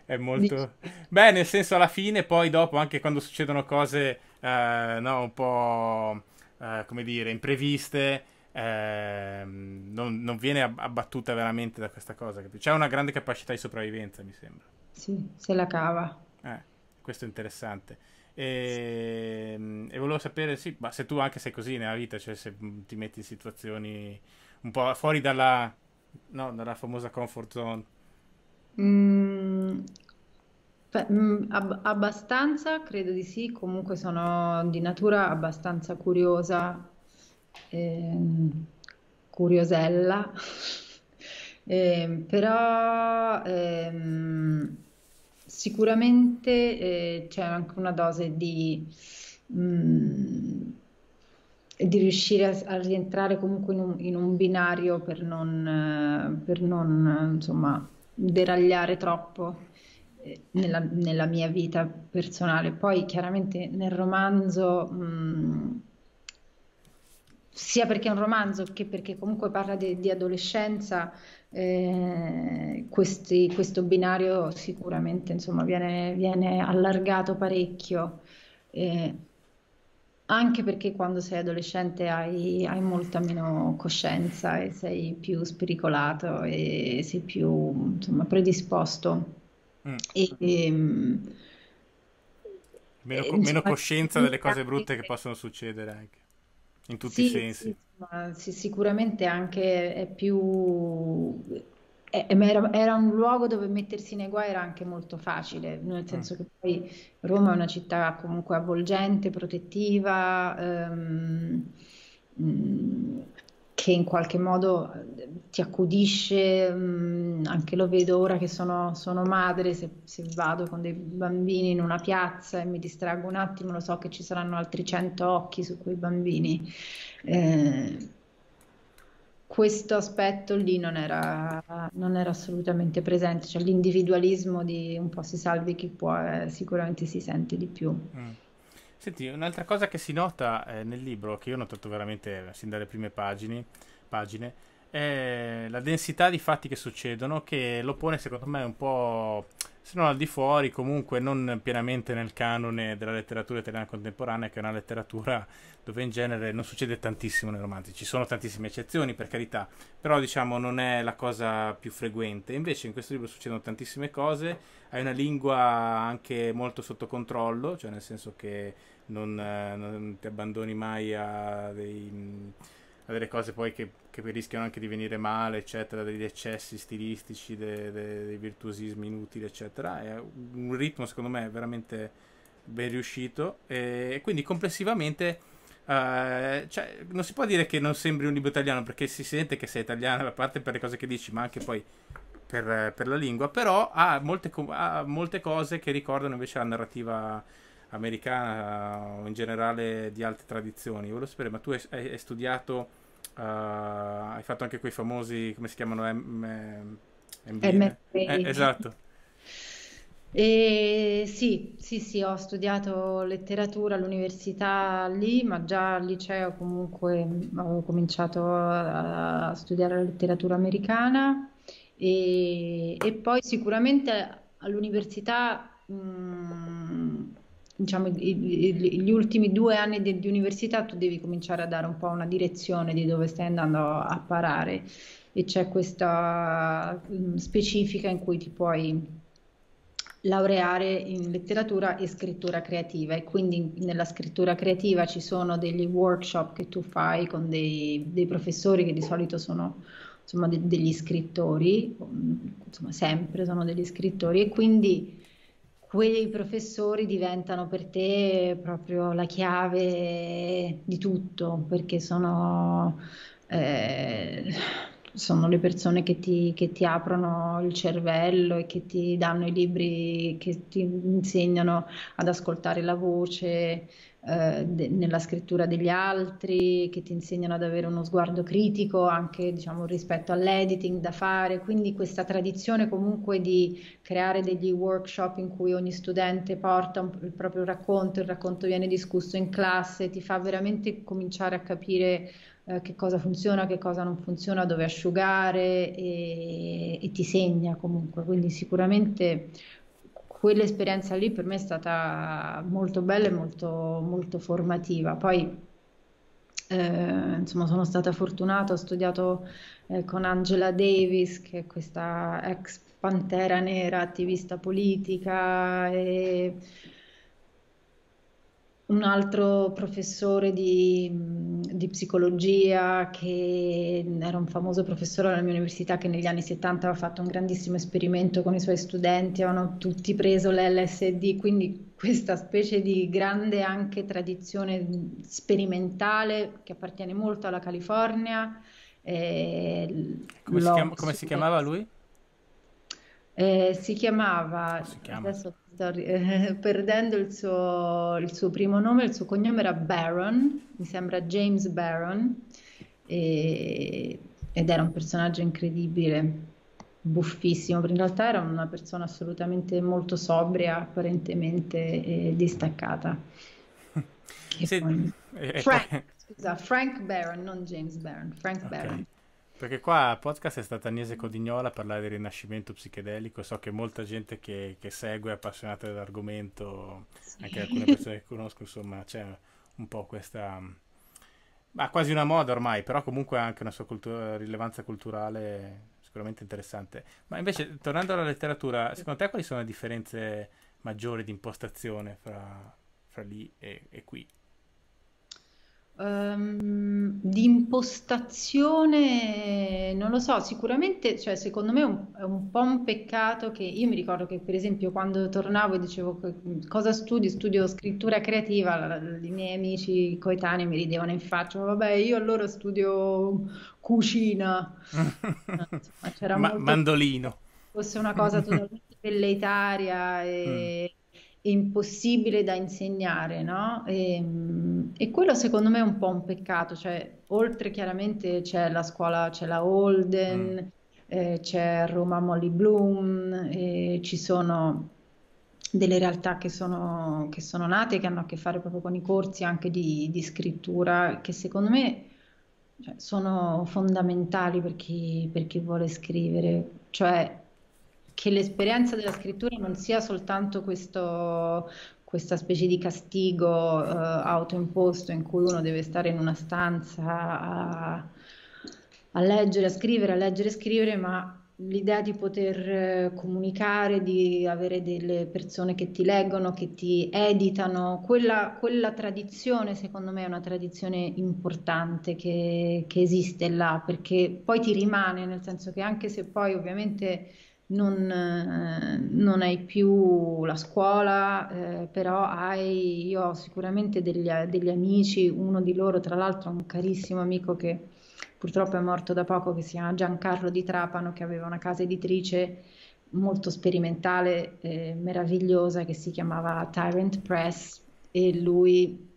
è molto... Beh, nel senso alla fine, poi dopo, anche quando succedono cose, eh, no, un po', eh, come dire, impreviste, eh, non, non, viene abbattuta veramente da questa cosa. Capito? C'è una grande capacità di sopravvivenza, mi sembra. Sì, se la cava. Eh, questo è interessante. E, ehm, e volevo sapere, sì, ma se tu anche sei così nella vita, cioè se mm, ti metti in situazioni un po' fuori dalla, no, dalla famosa comfort zone. Mm, mm abbastanza, credo di sì, comunque sono di natura abbastanza curiosa, eh, curiosella, eh, però ehm, sicuramente eh, c'è anche una dose di... Mm, di riuscire a, a, rientrare comunque in un, in un binario per non, per non insomma, deragliare troppo eh, nella, nella, mia vita personale. Poi chiaramente nel romanzo, mh, mm, sia perché è un romanzo che perché comunque parla di, di adolescenza, eh, questi, questo binario sicuramente insomma, viene, viene allargato parecchio. Eh, anche perché quando sei adolescente hai, hai, molta meno coscienza e sei più spiricolato e sei più insomma, predisposto. Mm. E, e, ehm, meno, e, eh, meno coscienza delle cose brutte che possono succedere anche in tutti sì, i sensi. Sì, sì, sicuramente anche è più eh, eh, era, era, un luogo dove mettersi nei guai era anche molto facile, nel mm. senso che poi Roma è una città comunque avvolgente, protettiva, ehm, mm, che in qualche modo eh, ti accudisce, ehm, anche lo vedo ora che sono, sono madre, se, se, vado con dei bambini in una piazza e mi distraggo un attimo, lo so che ci saranno altri cento occhi su quei bambini. Eh, questo aspetto lì non era, non era, assolutamente presente, cioè l'individualismo di un po' si salvi chi può eh, sicuramente si sente di più. Mm. Senti, un'altra cosa che si nota eh, nel libro, che io ho notato veramente sin dalle prime pagine, pagine, è la densità di fatti che succedono, che lo pone secondo me un po' se non al di fuori, comunque non pienamente nel canone della letteratura italiana contemporanea, che è una letteratura dove in genere non succede tantissimo nei romanzi, ci sono tantissime eccezioni per carità, però diciamo non è la cosa più frequente, invece in questo libro succedono tantissime cose, hai una lingua anche molto sotto controllo, cioè nel senso che non, eh, non ti abbandoni mai a dei a delle cose poi che, che, rischiano anche di venire male, eccetera, degli eccessi stilistici, dei, dei, dei virtuosismi inutili, eccetera. È un ritmo, secondo me, veramente ben riuscito. E quindi complessivamente. Uh, cioè, non si può dire che non sembri un libro italiano perché si sente che sei italiano, a parte per le cose che dici, ma anche poi per, per la lingua, però ha molte, ha molte, cose che ricordano invece la narrativa americana o in generale di altre tradizioni. Volevo sapere, ma tu hai, hai studiato eh, hai fatto anche quei famosi, come si chiamano? M- MBA. Eh, eh, esatto. Eh, sì, sì, sì, ho studiato letteratura all'università lì, ma già al liceo comunque avevo mm, cominciato a, a studiare la letteratura americana e, e poi sicuramente all'università mh, mm, diciamo, gli ultimi due anni di, di, università tu devi cominciare a dare un po' una direzione di dove stai andando a parare e c'è questa mm, specifica in cui ti puoi laureare in letteratura e scrittura creativa e quindi nella scrittura creativa ci sono degli workshop che tu fai con dei, dei professori che di solito sono insomma, de- degli scrittori, insomma sempre sono degli scrittori e quindi quei professori diventano per te proprio la chiave di tutto, perché sono... Eh, sono le persone che ti, che ti, aprono il cervello e che ti danno i libri che ti insegnano ad ascoltare la voce eh, de- nella scrittura degli altri, che ti insegnano ad avere uno sguardo critico anche diciamo, rispetto all'editing da fare. Quindi questa tradizione comunque di creare degli workshop in cui ogni studente porta un, il proprio racconto, il racconto viene discusso in classe, ti fa veramente cominciare a capire eh, che cosa funziona, che cosa non funziona, dove asciugare e, e ti segna comunque. Quindi sicuramente quell'esperienza lì per me è stata molto bella e molto, molto formativa. Poi eh, insomma, sono stata fortunata, ho studiato eh, con Angela Davis, che è questa ex pantera nera, attivista politica. E, un altro professore di, di, psicologia che era un famoso professore alla mia università che negli anni 70 aveva fatto un grandissimo esperimento con i suoi studenti, avevano tutti preso l'LSD, quindi questa specie di grande anche tradizione sperimentale che appartiene molto alla California. Eh, come, si chiama, come si chiamava lui? Eh, si chiamava, si chiama. adesso sto eh, perdendo il suo, il suo, primo nome, il suo cognome era Baron, mi sembra James Baron, e, ed era un personaggio incredibile, buffissimo, in realtà era una persona assolutamente molto sobria, apparentemente eh, distaccata. Sì, poi... Eh, eh, Frank, eh. scusa, Frank Baron, non James Baron, Frank okay. Baron. Perché qua al podcast è stata Agnese Codignola a parlare del rinascimento psichedelico. So che molta gente che, che segue è appassionata dell'argomento, sì. anche alcune persone che conosco, insomma, c'è un po' questa. Ma quasi una moda ormai, però comunque ha anche una sua cultura, rilevanza culturale sicuramente interessante. Ma invece, tornando alla letteratura, secondo te quali sono le differenze maggiori di impostazione fra, fra lì e, e qui? Ehm, di impostazione, non lo so, sicuramente, cioè, secondo me è un, è un, po' un peccato che io mi ricordo che per esempio quando tornavo e dicevo cosa studi, studio scrittura creativa, i miei amici coetanei mi ridevano in faccia, vabbè io allora studio cucina, Insomma, ma- molto... mandolino fosse una cosa totalmente velleitaria e mm impossibile da insegnare, no? E, ehm, e, quello secondo me è un po' un peccato, cioè oltre chiaramente c'è la scuola, c'è la Holden, mm. eh, c'è Roma Molly Bloom, eh, ci sono delle realtà che sono, che sono nate, che hanno a che fare proprio con i corsi anche di, di scrittura, che secondo me cioè, sono fondamentali per chi, per chi vuole scrivere, cioè che l'esperienza della scrittura non sia soltanto questo, questa specie di castigo uh, autoimposto in cui uno deve stare in una stanza a, a leggere, a scrivere, a leggere e scrivere, ma l'idea di poter eh, comunicare, di avere delle persone che ti leggono, che ti editano, quella, quella tradizione secondo me è una tradizione importante che, che esiste là, perché poi ti rimane, nel senso che anche se poi ovviamente non, eh, non hai più la scuola, eh, però hai, io ho sicuramente degli, degli amici, uno di loro tra l'altro un carissimo amico che purtroppo è morto da poco, che si chiama Giancarlo di Trapano, che aveva una casa editrice molto sperimentale, eh, meravigliosa, che si chiamava Tyrant Press e lui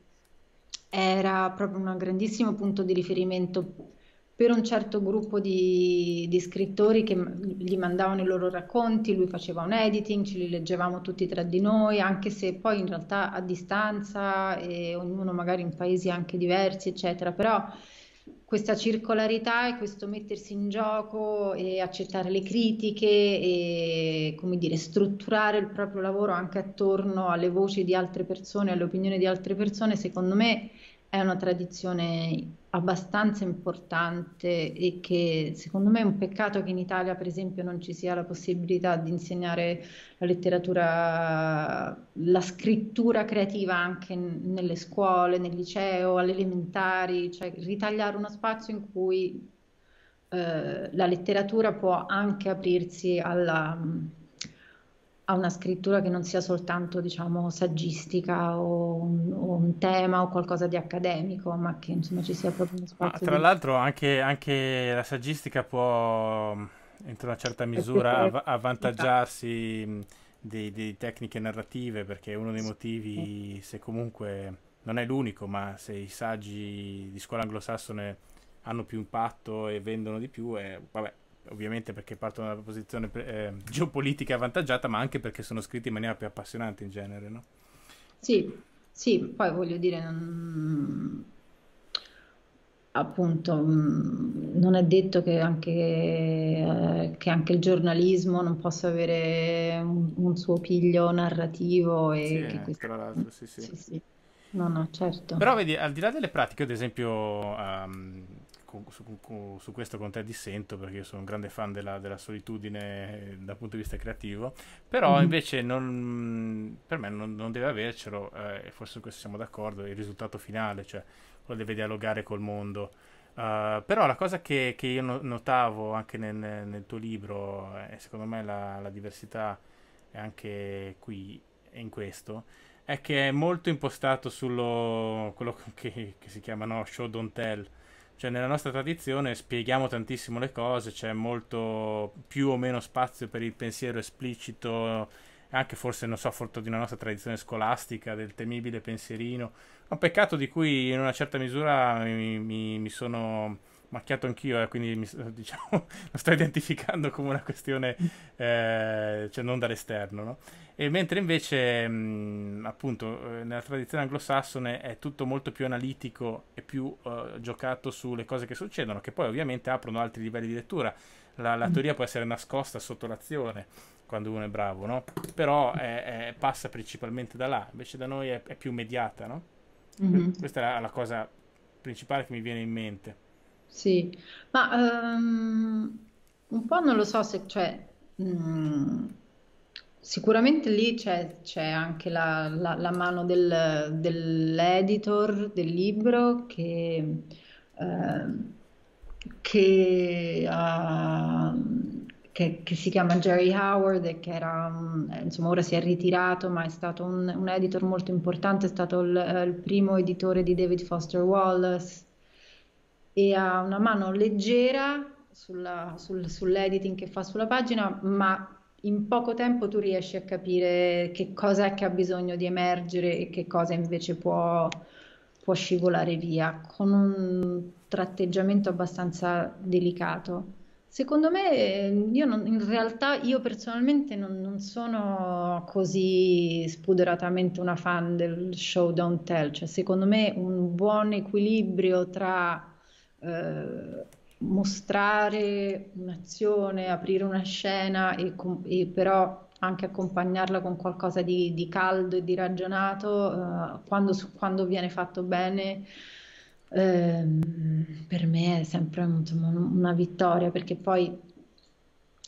era proprio un grandissimo punto di riferimento per un certo gruppo di, di, scrittori che gli mandavano i loro racconti, lui faceva un editing, ce li leggevamo tutti tra di noi, anche se poi in realtà a distanza e ognuno magari in paesi anche diversi, eccetera, però questa circolarità e questo mettersi in gioco e accettare le critiche e come dire strutturare il proprio lavoro anche attorno alle voci di altre persone, alle opinioni di altre persone, secondo me è una tradizione abbastanza importante e che secondo me è un peccato che in Italia per esempio non ci sia la possibilità di insegnare la letteratura, la scrittura creativa anche nelle scuole, nel liceo, alle elementari, cioè ritagliare uno spazio in cui eh, la letteratura può anche aprirsi alla, a una scrittura che non sia soltanto diciamo, saggistica o un, o un, tema o qualcosa di accademico, ma che insomma, ci sia proprio uno spazio. Ma, tra di... l'altro anche, anche, la saggistica può, entro una certa misura, av- avvantaggiarsi di, di, tecniche narrative, perché uno dei motivi, se comunque non è l'unico, ma se i saggi di scuola anglosassone hanno più impatto e vendono di più, è, vabbè, ovviamente perché partono da una posizione eh, geopolitica avvantaggiata, ma anche perché sono scritti in maniera più appassionante in genere, no? Sì, sì, poi voglio dire, non... appunto, mm, non è detto che anche, eh, che anche il giornalismo non possa avere un, un suo piglio narrativo e sì, che questo... tra l'altro, sì, sì. sì, sì. No, no, certo. Però vedi, al di là delle pratiche, ad esempio, um, su, su, questo con te dissento perché io sono un grande fan della, della solitudine eh, dal punto di vista creativo, però mm-hmm. invece non, per me non, non deve avercelo, eh, forse su questo siamo d'accordo, il risultato finale, cioè quello deve dialogare col mondo. Uh, però la cosa che, che io notavo anche nel, nel tuo libro, e eh, secondo me la, la diversità è anche qui, in questo, è che è molto impostato sullo quello che, che si chiama no, show don't tell, cioè, nella nostra tradizione spieghiamo tantissimo le cose, c'è molto più o meno spazio per il pensiero esplicito, anche forse, non so, frutto di una nostra tradizione scolastica, del temibile pensierino. Un peccato di cui in una certa misura mi, mi, mi sono macchiato anch'io, eh, quindi mi, diciamo, lo sto identificando come una questione eh, cioè non dall'esterno. No? E mentre invece, mh, mm, appunto, eh, nella tradizione anglosassone è tutto molto più analitico e più eh, giocato sulle cose che succedono, che poi ovviamente aprono altri livelli di lettura. La, la mm. teoria può essere nascosta sotto l'azione quando uno è bravo, no? però è, è, passa principalmente da là, invece da noi è, è più mediata. No? Mm-hmm. Questa è la, la cosa principale che mi viene in mente. Sì, ma ehm, un po' non lo so se, cioè, mm, sicuramente lì c'è, c'è anche la, la- la mano del- dell'editor del libro che, ehm, che, ha- che- che si chiama Jerry Howard e che era, insomma, ora si è ritirato, ma è stato un, un editor molto importante, è stato il, eh, il primo editore di David Foster Wallace e ha una mano leggera sulla, sul, sull'editing che fa sulla pagina, ma in poco tempo tu riesci a capire che cosa è che ha bisogno di emergere e che cosa invece può, può scivolare via, con un tratteggiamento abbastanza delicato. Secondo me, non, in realtà io personalmente non, non, sono così spudoratamente una fan del show don't tell, cioè secondo me un buon equilibrio tra eh, mostrare un'azione, aprire una scena e, e, però anche accompagnarla con qualcosa di, di caldo e di ragionato eh, quando, quando, viene fatto bene. Eh, per me è sempre insomma, una vittoria perché poi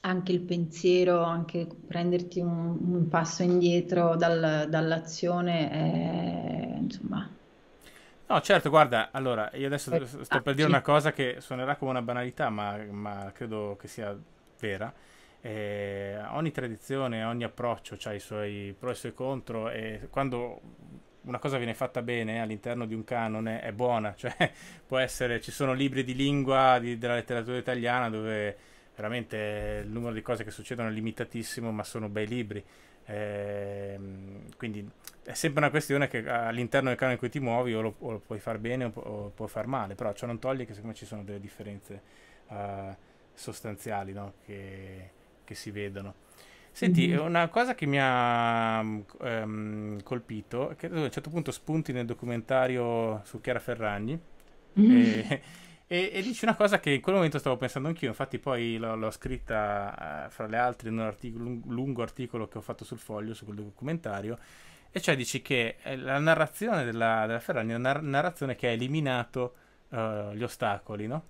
anche il pensiero, anche prenderti un, un passo indietro dal, dall'azione è insomma No, certo, guarda, allora, io adesso eh, sto per ah, dire una cosa che suonerà come una banalità, ma, ma credo che sia vera. Eh, ogni tradizione, ogni approccio ha i suoi pro e i suoi contro e quando una cosa viene fatta bene all'interno di un canone è buona, cioè può essere, ci sono libri di lingua di, della letteratura italiana dove veramente il numero di cose che succedono è limitatissimo, ma sono bei libri. Eh, quindi è sempre una questione che eh, all'interno del canale in cui ti muovi o lo, o lo puoi far bene o, o, puoi far male, però ciò non toglie che secondo me ci sono delle differenze uh, sostanziali no? che, che, si vedono. Senti, mm-hmm. una cosa che mi ha um, colpito, che a un certo punto spunti nel documentario su Chiara Ferragni, mm e, e, e, dici una cosa che in quel momento stavo pensando anch'io, infatti poi l'ho, l'ho scritta uh, fra le altre in un articolo, lungo articolo che ho fatto sul foglio, su quel documentario, e cioè dici che eh, la narrazione della, della Ferragni è una narrazione che ha eliminato uh, gli ostacoli, no?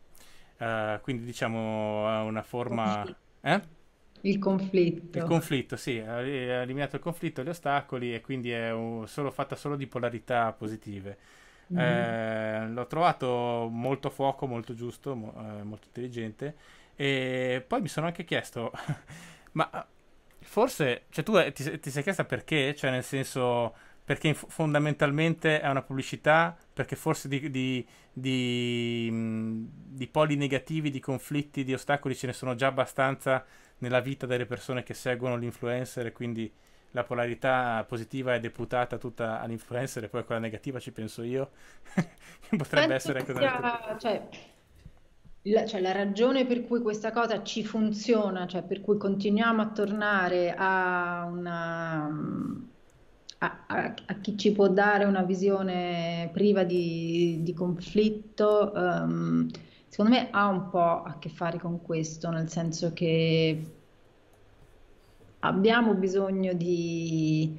Uh, quindi diciamo ha una forma... Eh? Il conflitto. Il conflitto, sì, ha eliminato il conflitto, gli ostacoli e quindi è solo, fatta solo di polarità positive. Mm. Eh, l'ho trovato molto fuoco, molto giusto, mo- eh, molto intelligente e poi mi sono anche chiesto, ma Forse, cioè tu eh, ti, ti sei chiesta perché? Cioè nel senso, perché fondamentalmente è una pubblicità, perché forse di, di, di, mm, di, poli negativi, di conflitti, di ostacoli ce ne sono già abbastanza nella vita delle persone che seguono l'influencer e quindi la polarità positiva è deputata tutta all'influencer e poi quella negativa ci penso io. Potrebbe Penso essere anche... Ecco, sia, cioè, la, cioè, la, ragione per cui questa cosa ci funziona, cioè per cui continuiamo a tornare a, una, a, a, a chi ci può dare una visione priva di, di conflitto, um, secondo me ha un po' a che fare con questo, nel senso che abbiamo bisogno di,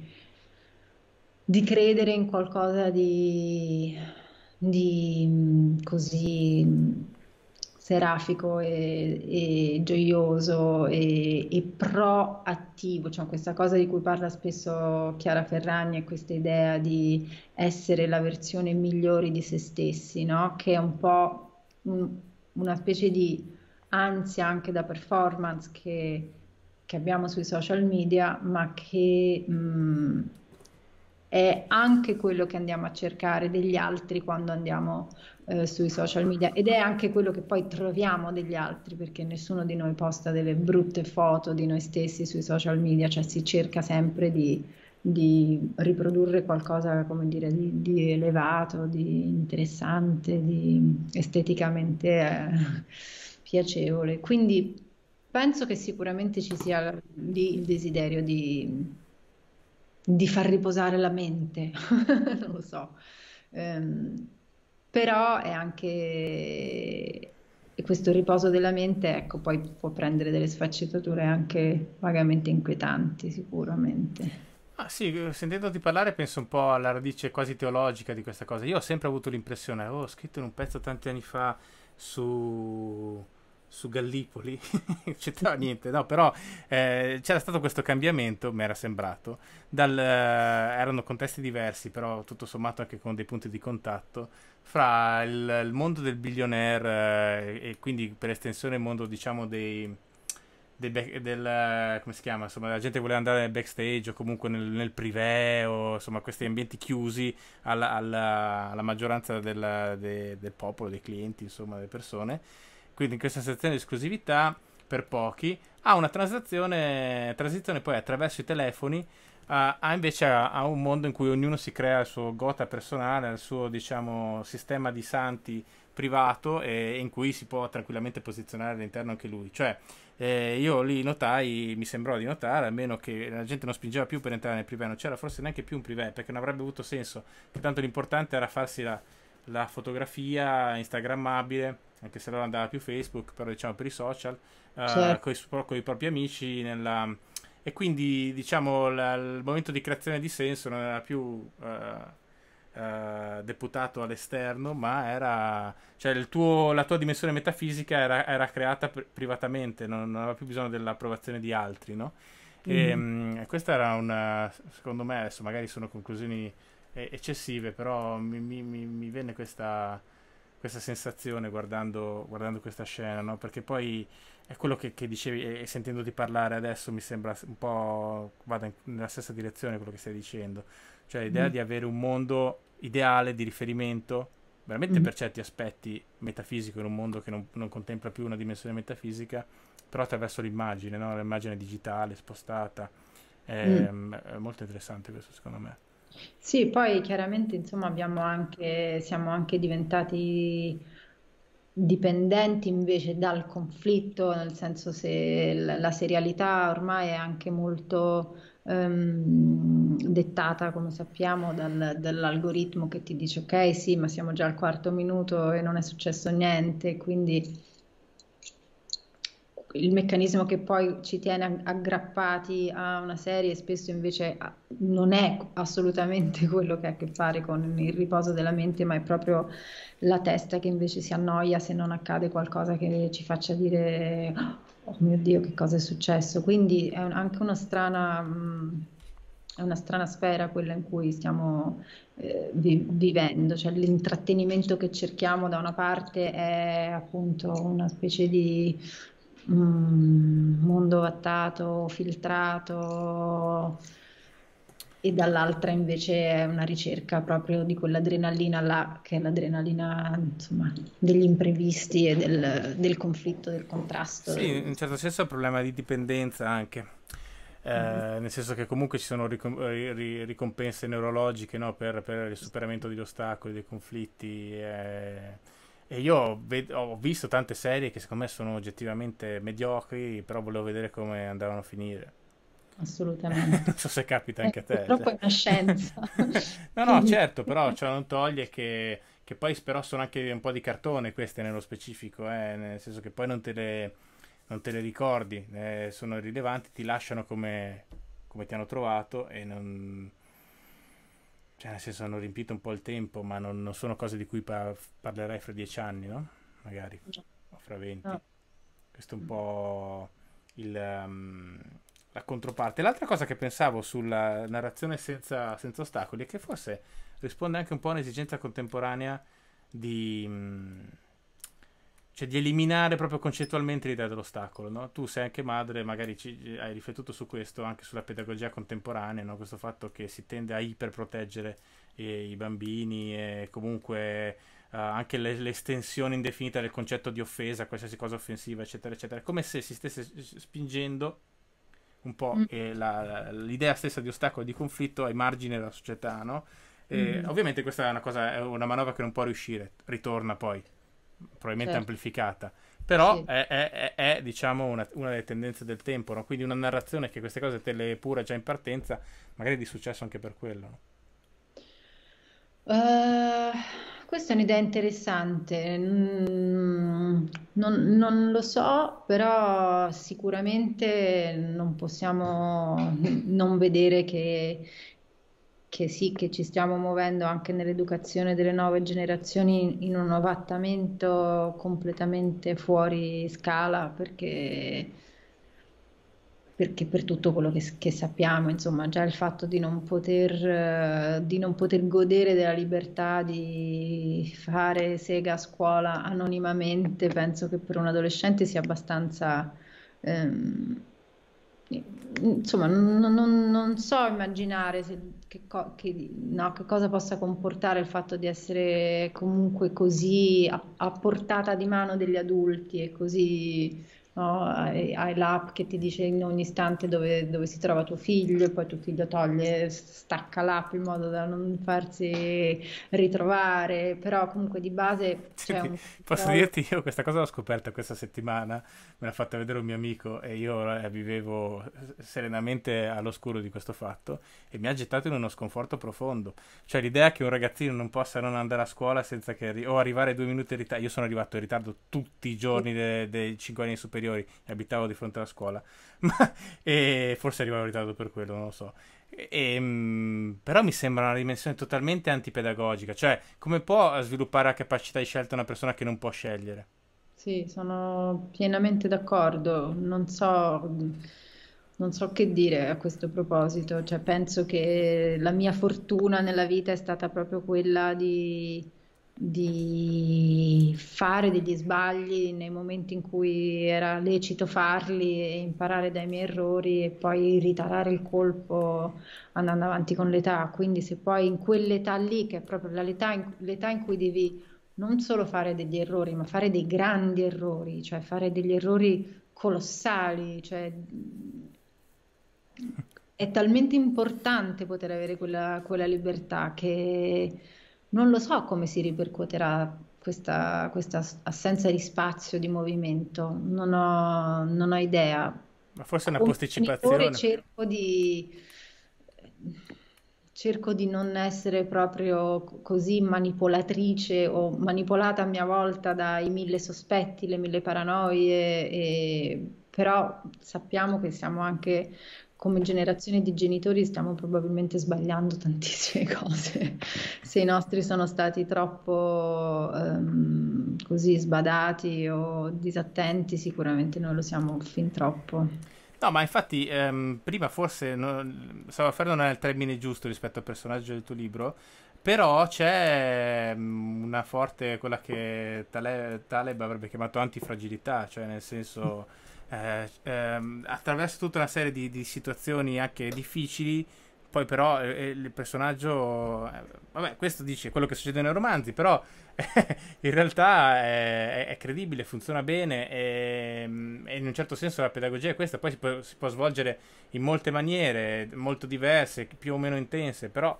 di credere in qualcosa di, di così serafico e, e gioioso e, e, proattivo, cioè questa cosa di cui parla spesso Chiara Ferragni è questa idea di essere la versione migliore di se stessi, no? che è un po' un, una specie di ansia anche da performance che, che abbiamo sui social media, ma che... Mh, mm, è anche quello che andiamo a cercare degli altri quando andiamo eh, sui social media ed è anche quello che poi troviamo degli altri perché nessuno di noi posta delle brutte foto di noi stessi sui social media, cioè si cerca sempre di, di riprodurre qualcosa come dire, di, di, elevato, di interessante, di esteticamente eh, piacevole. Quindi penso che sicuramente ci sia lì il desiderio di, di far riposare la mente, non lo so. Um, però è anche questo riposo della mente, ecco, poi può prendere delle sfaccettature anche vagamente inquietanti, sicuramente. Ah sì, sentendoti parlare penso un po' alla radice quasi teologica di questa cosa. Io ho sempre avuto l'impressione, avevo oh, scritto in un pezzo tanti anni fa su, su Gallipoli, c'entrava niente, no, però eh, c'era stato questo cambiamento, mi era sembrato, dal, eh, erano contesti diversi, però tutto sommato anche con dei punti di contatto, fra il, il mondo del billionaire eh, e quindi per estensione il mondo diciamo dei, dei back, del, come si chiama insomma la gente voleva andare nel backstage o comunque nel, nel privé o insomma questi ambienti chiusi alla, alla, alla maggioranza della, de, del popolo dei clienti insomma delle persone quindi in questa situazione di esclusività per pochi ha una transazione transizione poi attraverso i telefoni Ah, ha invece ha, ha un mondo in cui ognuno si crea il suo gota personale, il suo diciamo, sistema di santi privato e, in cui si può tranquillamente posizionare all'interno anche lui. Cioè, eh, io lì notai, mi sembrò di notare, almeno che la gente non spingeva più per entrare nel privé, non c'era forse neanche più un privé, perché non avrebbe avuto senso, che tanto l'importante era farsi la, la fotografia instagrammabile, anche se allora andava più Facebook, però diciamo per i social, eh, certo. con i propri amici nella e quindi diciamo la, il momento di creazione di senso non era più uh, uh, deputato all'esterno, ma era cioè tuo, la tua dimensione metafisica era, era creata pr- privatamente, non, non, aveva più bisogno dell'approvazione di altri, no? E, mm. mh, mm, questa era una, secondo me, adesso magari sono conclusioni e- eccessive, però mi, mi, mi, mi venne questa, questa sensazione guardando, guardando, questa scena, no? Perché poi è quello che, che dicevi e sentendoti parlare adesso mi sembra un po' vada in, nella stessa direzione quello che stai dicendo, cioè l'idea mm. di avere un mondo ideale di riferimento veramente mm. per certi aspetti metafisico in un mondo che non, non contempla più una dimensione metafisica, però attraverso l'immagine, no? l'immagine digitale spostata, è, ehm, mm. è molto interessante questo secondo me. Sì, poi chiaramente insomma abbiamo anche, siamo anche diventati dipendenti invece dal conflitto, nel senso se la serialità ormai è anche molto ehm, dettata, come sappiamo, dal, dall'algoritmo che ti dice ok sì, ma siamo già al quarto minuto e non è successo niente, quindi il meccanismo che poi ci tiene aggrappati a una serie spesso invece non è assolutamente quello che ha a che fare con il riposo della mente, ma è proprio la testa che invece si annoia se non accade qualcosa che ci faccia dire oh, oh mio Dio che cosa è successo. Quindi è anche una strana... è una strana sfera quella in cui stiamo eh, vi- vivendo, cioè l'intrattenimento che cerchiamo da una parte è appunto una specie di Mm, mondo vattato, filtrato e dall'altra invece è una ricerca proprio di quell'adrenalina là, che è l'adrenalina insomma, degli imprevisti e del, del, conflitto, del contrasto. Sì, in un certo senso è un problema di dipendenza anche. Eh, mm. nel senso che comunque ci sono ricom- ri- ricompense neurologiche no? per, per, il superamento degli ostacoli, dei conflitti. Eh e io ho visto tante serie che secondo me sono oggettivamente mediocri, però volevo vedere come andavano a finire. Assolutamente. non so se capita anche eh, a te. Purtroppo cioè. è una scienza. no, no, certo, però ciò non toglie che, che, poi però sono anche un po' di cartone queste nello specifico, eh, nel senso che poi non te le, non te le ricordi, eh, sono rilevanti, ti lasciano come, come ti hanno trovato e non cioè nel senso hanno riempito un po' il tempo, ma non, non sono cose di cui par- parlerai fra dieci anni, no? Magari, o fra venti. No. Questo è un po' il, um, la controparte. L'altra cosa che pensavo sulla narrazione senza, senza, ostacoli è che forse risponde anche un po' a un'esigenza contemporanea di... Um, cioè di eliminare proprio concettualmente l'idea dell'ostacolo, no? Tu sei anche madre, magari ci, hai riflettuto su questo, anche sulla pedagogia contemporanea, no? Questo fatto che si tende a iperproteggere eh, i bambini e comunque eh, anche le, l'estensione indefinita del concetto di offesa, qualsiasi cosa offensiva, eccetera, eccetera, come se si stesse spingendo un po' mm. eh, la, l'idea stessa di ostacolo e di conflitto ai margini della società, no? E, mm Ovviamente questa è una, cosa, è una manovra che non può riuscire, ritorna poi probabilmente certo. amplificata. Però sì. è, è, è, è, diciamo, una, una, delle tendenze del tempo, no? quindi una narrazione che queste cose te le pura già in partenza, magari di successo anche per quello. No? Uh, questa è un'idea interessante, mm, non, non, lo so, però sicuramente non possiamo non vedere che che sì, che ci stiamo muovendo anche nell'educazione delle nuove generazioni in un ovattamento completamente fuori scala perché, perché per tutto quello che, che, sappiamo, insomma, già il fatto di non, poter, eh, di non poter godere della libertà di fare sega a scuola anonimamente, penso che per un adolescente sia abbastanza... Ehm, insomma, non, non, non so immaginare se che, co- che, no, che, cosa possa comportare il fatto di essere comunque così a, a portata di mano degli adulti e così no? hai, hai, l'app che ti dice in ogni istante dove, dove, si trova tuo figlio e poi tuo figlio toglie, stacca l'app in modo da non farsi ritrovare, però comunque di base... Senti, un... Posso dirti io questa cosa l'ho scoperta questa settimana, me l'ha fatta vedere un mio amico e io eh, vivevo serenamente all'oscuro di questo fatto e mi ha gettato in uno sconforto profondo, cioè l'idea che un ragazzino non possa non andare a scuola senza che arri- o arrivare due minuti in ritardo, io sono arrivato in ritardo tutti i giorni dei, dei 5 anni superiori superiori e abitavo di fronte alla scuola, ma, e forse arrivavo in ritardo per quello, non lo so. E, ehm, però mi sembra una dimensione totalmente antipedagogica, cioè come può sviluppare la capacità di scelta una persona che non può scegliere? Sì, sono pienamente d'accordo, non so, non so che dire a questo proposito, cioè penso che la mia fortuna nella vita è stata proprio quella di di fare degli sbagli nei momenti in cui era lecito farli e imparare dai miei errori e poi ritarare il colpo andando avanti con l'età. Quindi se poi in quell'età lì, che è proprio l'età in, l'età in cui devi non solo fare degli errori, ma fare dei grandi errori, cioè fare degli errori colossali, cioè è talmente importante poter avere quella, quella libertà che non lo so come si ripercuoterà questa, questa assenza di spazio, di movimento, non ho, non ho idea. Ma forse è una posticipazione. Ora cerco di, cerco di non essere proprio così manipolatrice o manipolata a mia volta dai mille sospetti, le mille paranoie, e... però sappiamo che siamo anche come generazione di genitori stiamo probabilmente sbagliando tantissime cose. Se i nostri sono stati troppo um, così sbadati o disattenti, sicuramente noi lo siamo fin troppo. No, ma infatti ehm, prima forse non, stavo a non è il termine giusto rispetto al personaggio del tuo libro, però c'è ehm, una forte, quella che Taleb, Taleb avrebbe chiamato antifragilità, cioè nel senso... Eh, ehm, attraverso tutta una serie di, di situazioni anche difficili. Poi però eh, eh il personaggio, eh, vabbè, questo dice quello che succede nei romanzi, però in realtà è, è, credibile, funziona bene e, ehm, e, in un certo senso la pedagogia è questa, poi si può, si può svolgere in molte maniere, molto diverse, più o meno intense, però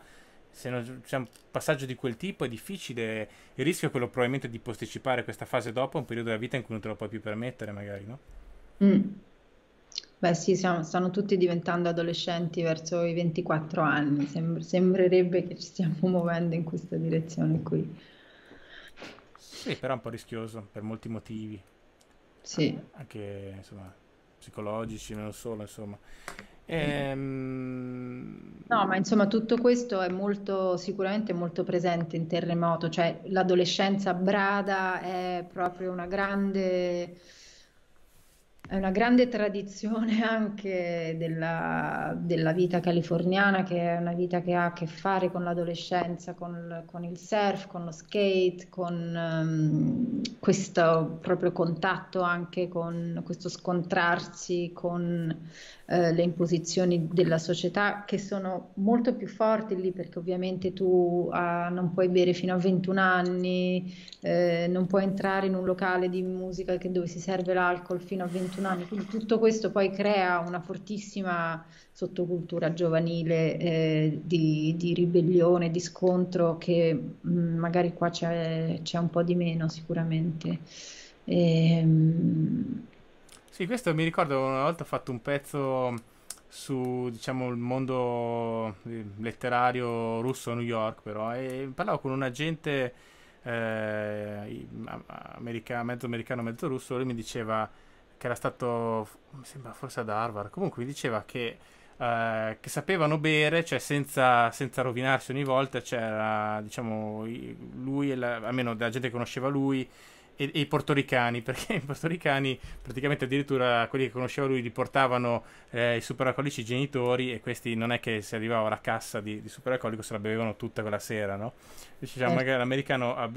se non c'è un passaggio di quel tipo è difficile. Il rischio è quello probabilmente di posticipare questa fase dopo un periodo della vita in cui non te lo puoi più permettere, magari, no? Mh. Mm. Beh sì, siamo stanno tutti diventando adolescenti verso i 24 anni, sem sembrerebbe che ci stiamo muovendo in questa direzione qui. Sì, però è un po' rischioso per molti motivi. Sì. Anche, insomma, psicologici, non solo, insomma. Ehm... No, ma insomma tutto questo è molto, sicuramente molto presente in terremoto, cioè l'adolescenza brada è proprio una grande è una grande tradizione anche della, della, vita californiana, che è una vita che ha a che fare con l'adolescenza, con, con il surf, con lo skate, con um, questo proprio contatto anche con questo scontrarsi con eh, le imposizioni della società che sono molto più forti lì perché ovviamente tu ah, non puoi bere fino a 21 anni, eh, non puoi entrare in un locale di musica che, dove si serve l'alcol fino a 21 anni, quindi tutto questo poi crea una fortissima sottocultura giovanile eh, di, di, ribellione, di scontro che mh, mm, magari qua c'è, c'è, un po' di meno sicuramente. E, ehm, mh, sì, questo mi ricordo una volta ho fatto un pezzo su, diciamo, il mondo eh, letterario russo a New York, però, e parlavo con un agente eh, america, mezzo americano, mezzo russo, lui mi diceva che era stato, mi sembra forse ad Harvard, comunque mi diceva che eh, che sapevano bere, cioè senza, senza rovinarsi ogni volta, c'era, diciamo, lui, la, almeno della gente che conosceva lui, e, e, i portoricani, perché i portoricani praticamente addirittura quelli che conosceva lui li portavano eh, i superalcolici genitori e questi non è che se arrivava la cassa di, di superalcolico se la bevevano tutta quella sera, no? Invece cioè, certo. magari l'americano ab,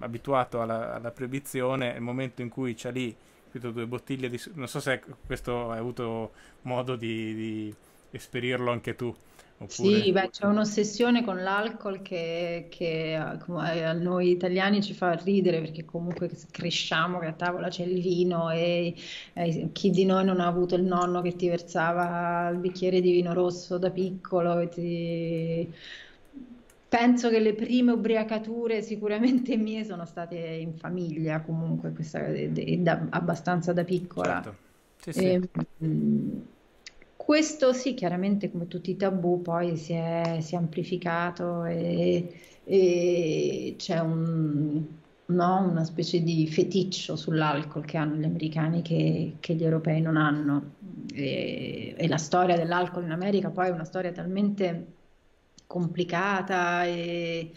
abituato alla, alla proibizione, il momento in cui c'è lì due bottiglie di... non so se questo hai avuto modo di, di esperirlo anche tu. Oppure... Sì, beh, c'è un'ossessione con l'alcol che, che eh, a, noi italiani ci fa ridere perché comunque cresciamo che a tavola c'è il vino e eh, chi di noi non ha avuto il nonno che ti versava il bicchiere di vino rosso da piccolo ti... Penso che le prime ubriacature sicuramente mie sono state in famiglia comunque, questa, eh, da, abbastanza da piccola. Certo. Sì, sì. E, ehm, mh, questo sì, chiaramente come tutti i tabù poi si è, si è amplificato e, e c'è un, no, una specie di feticcio sull'alcol che hanno gli americani che, che gli europei non hanno. E, e, la storia dell'alcol in America poi è una storia talmente complicata e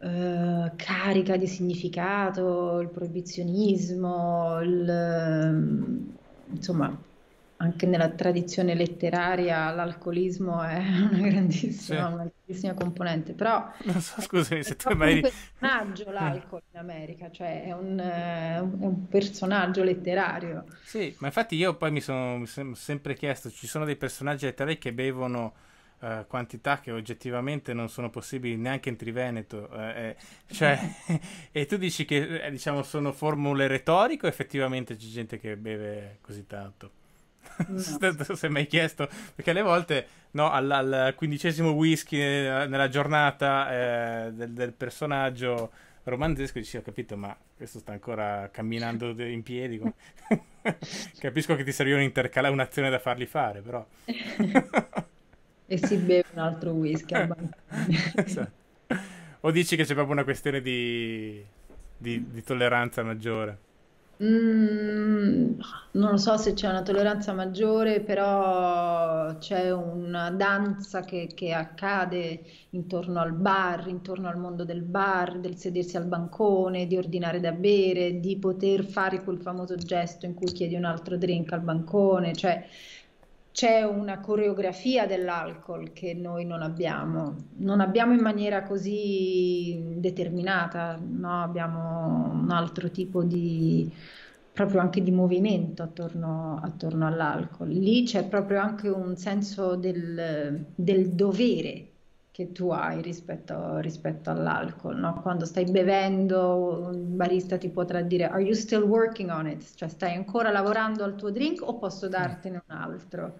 eh, carica di significato, il proibizionismo, il, insomma anche nella tradizione letteraria l'alcolismo è una grandissima, sì. una grandissima componente, però non so, scusami, è, se tu mai... un personaggio l'alcol in America, cioè è un, eh, è un, personaggio letterario. Sì, ma infatti io poi mi sono sempre chiesto, ci sono dei personaggi letterari che bevono eh, quantità che oggettivamente non sono possibili neanche in Triveneto, eh, eh cioè, e tu dici che eh, diciamo, sono formule retoriche o effettivamente c'è gente che beve così tanto? No. se mi hai chiesto, perché alle volte no, al, al quindicesimo whisky eh, nella giornata eh, del, del, personaggio romanzesco dici ho capito ma questo sta ancora camminando in piedi capisco che ti serviva un intercalare un'azione da fargli fare però e si beve un altro whisky esatto. o dici che c'è proprio una questione di, di, di tolleranza maggiore Mm, non lo so se c'è una tolleranza maggiore, però c'è una danza che, che, accade intorno al bar, intorno al mondo del bar, del sedersi al bancone, di ordinare da bere, di poter fare quel famoso gesto in cui chiedi un altro drink al bancone, cioè c'è una coreografia dell'alcol che noi non abbiamo, non abbiamo in maniera così determinata, no? abbiamo un altro tipo di proprio anche di movimento attorno, attorno all'alcol. Lì c'è proprio anche un senso del, del dovere che tu hai rispetto, rispetto all'alcol. No? Quando stai bevendo, un barista ti potrà dire Are you still working on it? Cioè stai ancora lavorando al tuo drink o posso dartene un altro?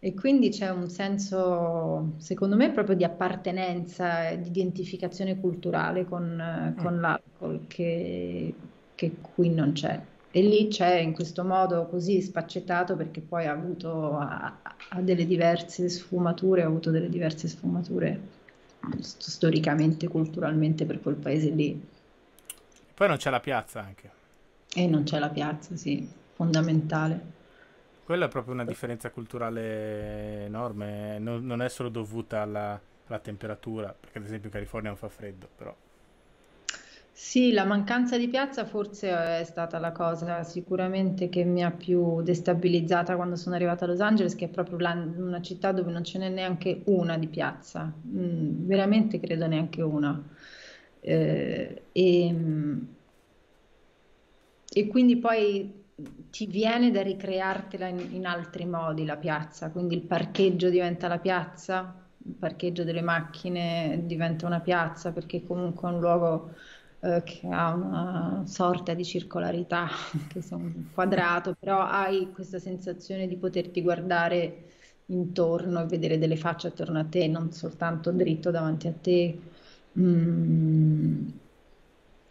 E quindi c'è un senso, secondo me, proprio di appartenenza, di identificazione culturale con, eh, con eh. l'alcol che, che qui non c'è. E lì c'è in questo modo così spaccettato perché poi ha avuto ha, ha delle diverse sfumature, ha avuto delle diverse sfumature storicamente, culturalmente per quel paese lì. Poi non c'è la piazza anche. E eh, non c'è la piazza, sì, fondamentale. Quella è proprio una differenza culturale enorme, non, non è solo dovuta alla, alla temperatura, perché ad esempio in California non fa freddo, però sì, la mancanza di piazza forse eh, è stata la cosa sicuramente che mi ha più destabilizzata quando sono arrivata a Los Angeles, che è proprio la, una città dove non ce n'è neanche una di piazza, mm, veramente credo neanche una. Eh, e, ehm, e, quindi poi ti viene da ricreartela in, in altri modi la piazza, quindi il parcheggio diventa la piazza, il parcheggio delle macchine diventa una piazza perché comunque è un luogo eh, che ha una sorta di circolarità, che sono un quadrato, però hai questa sensazione di poterti guardare intorno e vedere delle facce attorno a te, non soltanto dritto davanti a te. Mm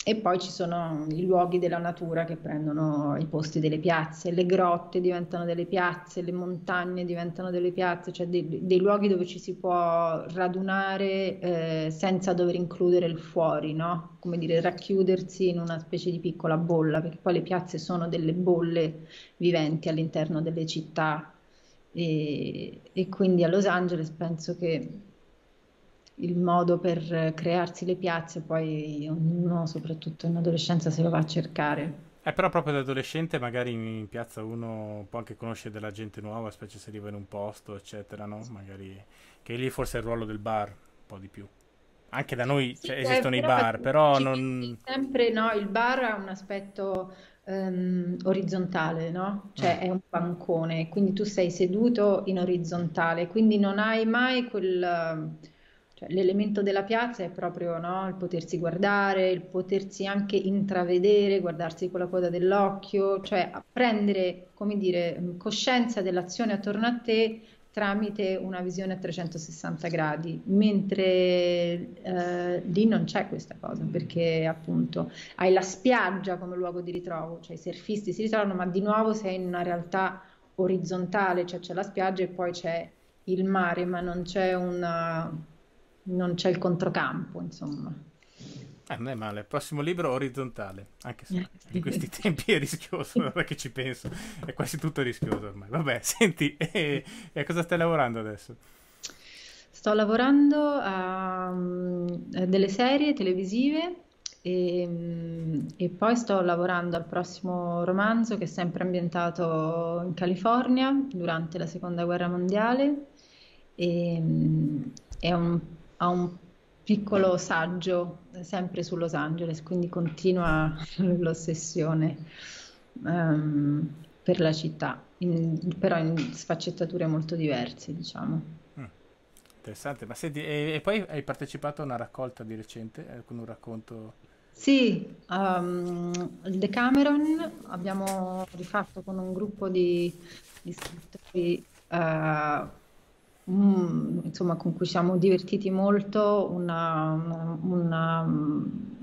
e poi ci sono i luoghi della natura che prendono i posti delle piazze, le grotte diventano delle piazze, le montagne diventano delle piazze, cioè dei, dei luoghi dove ci si può radunare eh, senza dover includere il fuori, no? come dire, racchiudersi in una specie di piccola bolla, perché poi le piazze sono delle bolle viventi all'interno delle città. e, e quindi a Los Angeles penso che il modo per crearsi le piazze, poi ognuno, soprattutto in adolescenza, se lo va a cercare. Eh, però proprio da adolescente magari in piazza uno può anche conoscere della gente nuova, specie se arriva in un posto, eccetera, no? Magari che lì forse è il ruolo del bar, un po' di più. Anche da noi sì, cioè, eh, esistono però, i bar, però non... Sempre no, il bar ha un aspetto Um, orizzontale, no? Cioè mm. è un bancone, quindi tu sei seduto in orizzontale, quindi non hai mai quel, cioè, l'elemento della piazza è proprio no, il potersi guardare, il potersi anche intravedere, guardarsi con la coda dell'occhio, cioè prendere come dire, coscienza dell'azione attorno a te tramite una visione a 360 gradi, mentre eh, lì non c'è questa cosa, perché appunto hai la spiaggia come luogo di ritrovo, cioè i surfisti si ritrovano, ma di nuovo sei in una realtà orizzontale, cioè c'è la spiaggia e poi c'è il mare, ma non c'è una non c'è il controcampo, insomma. Eh, non è male. Prossimo libro orizzontale, anche se eh, in questi tempi è rischioso, ora che ci penso, è quasi tutto rischioso ormai. Vabbè, senti, e, e a cosa stai lavorando adesso? Sto lavorando a, mm, a delle serie televisive e, mm, e, poi sto lavorando al prossimo romanzo che è sempre ambientato in California durante la seconda guerra mondiale. E, mm, è un ha un piccolo saggio sempre su Los Angeles, quindi continua l'ossessione um, per la città, in, però in sfaccettature molto diverse, diciamo. Mm. interessante, ma senti, e, e, poi hai partecipato a una raccolta di recente eh, con un racconto? Sì, um, ehm, il Decameron abbiamo rifatto con un gruppo di, di scrittori uh, Mm, insomma, con cui ci siamo divertiti molto, una, una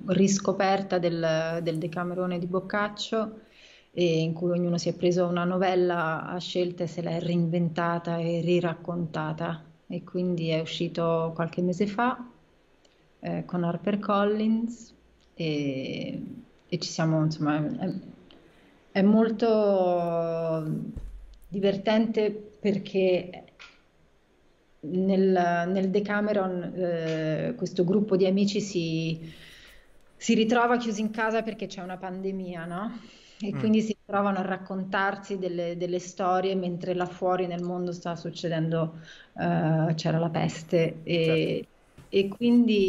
riscoperta del, del Decamerone di Boccaccio e in cui ognuno si è preso una novella a scelta e se l'è reinventata e riraccontata e quindi è uscito qualche mese fa eh, con HarperCollins e, e ci siamo insomma è, è molto divertente perché nel, nel Decameron eh, questo gruppo di amici si, si, ritrova chiusi in casa perché c'è una pandemia, no? E mm. quindi si trovano a raccontarsi delle, delle, storie mentre là fuori nel mondo sta succedendo, eh, c'era la peste e, certo. e quindi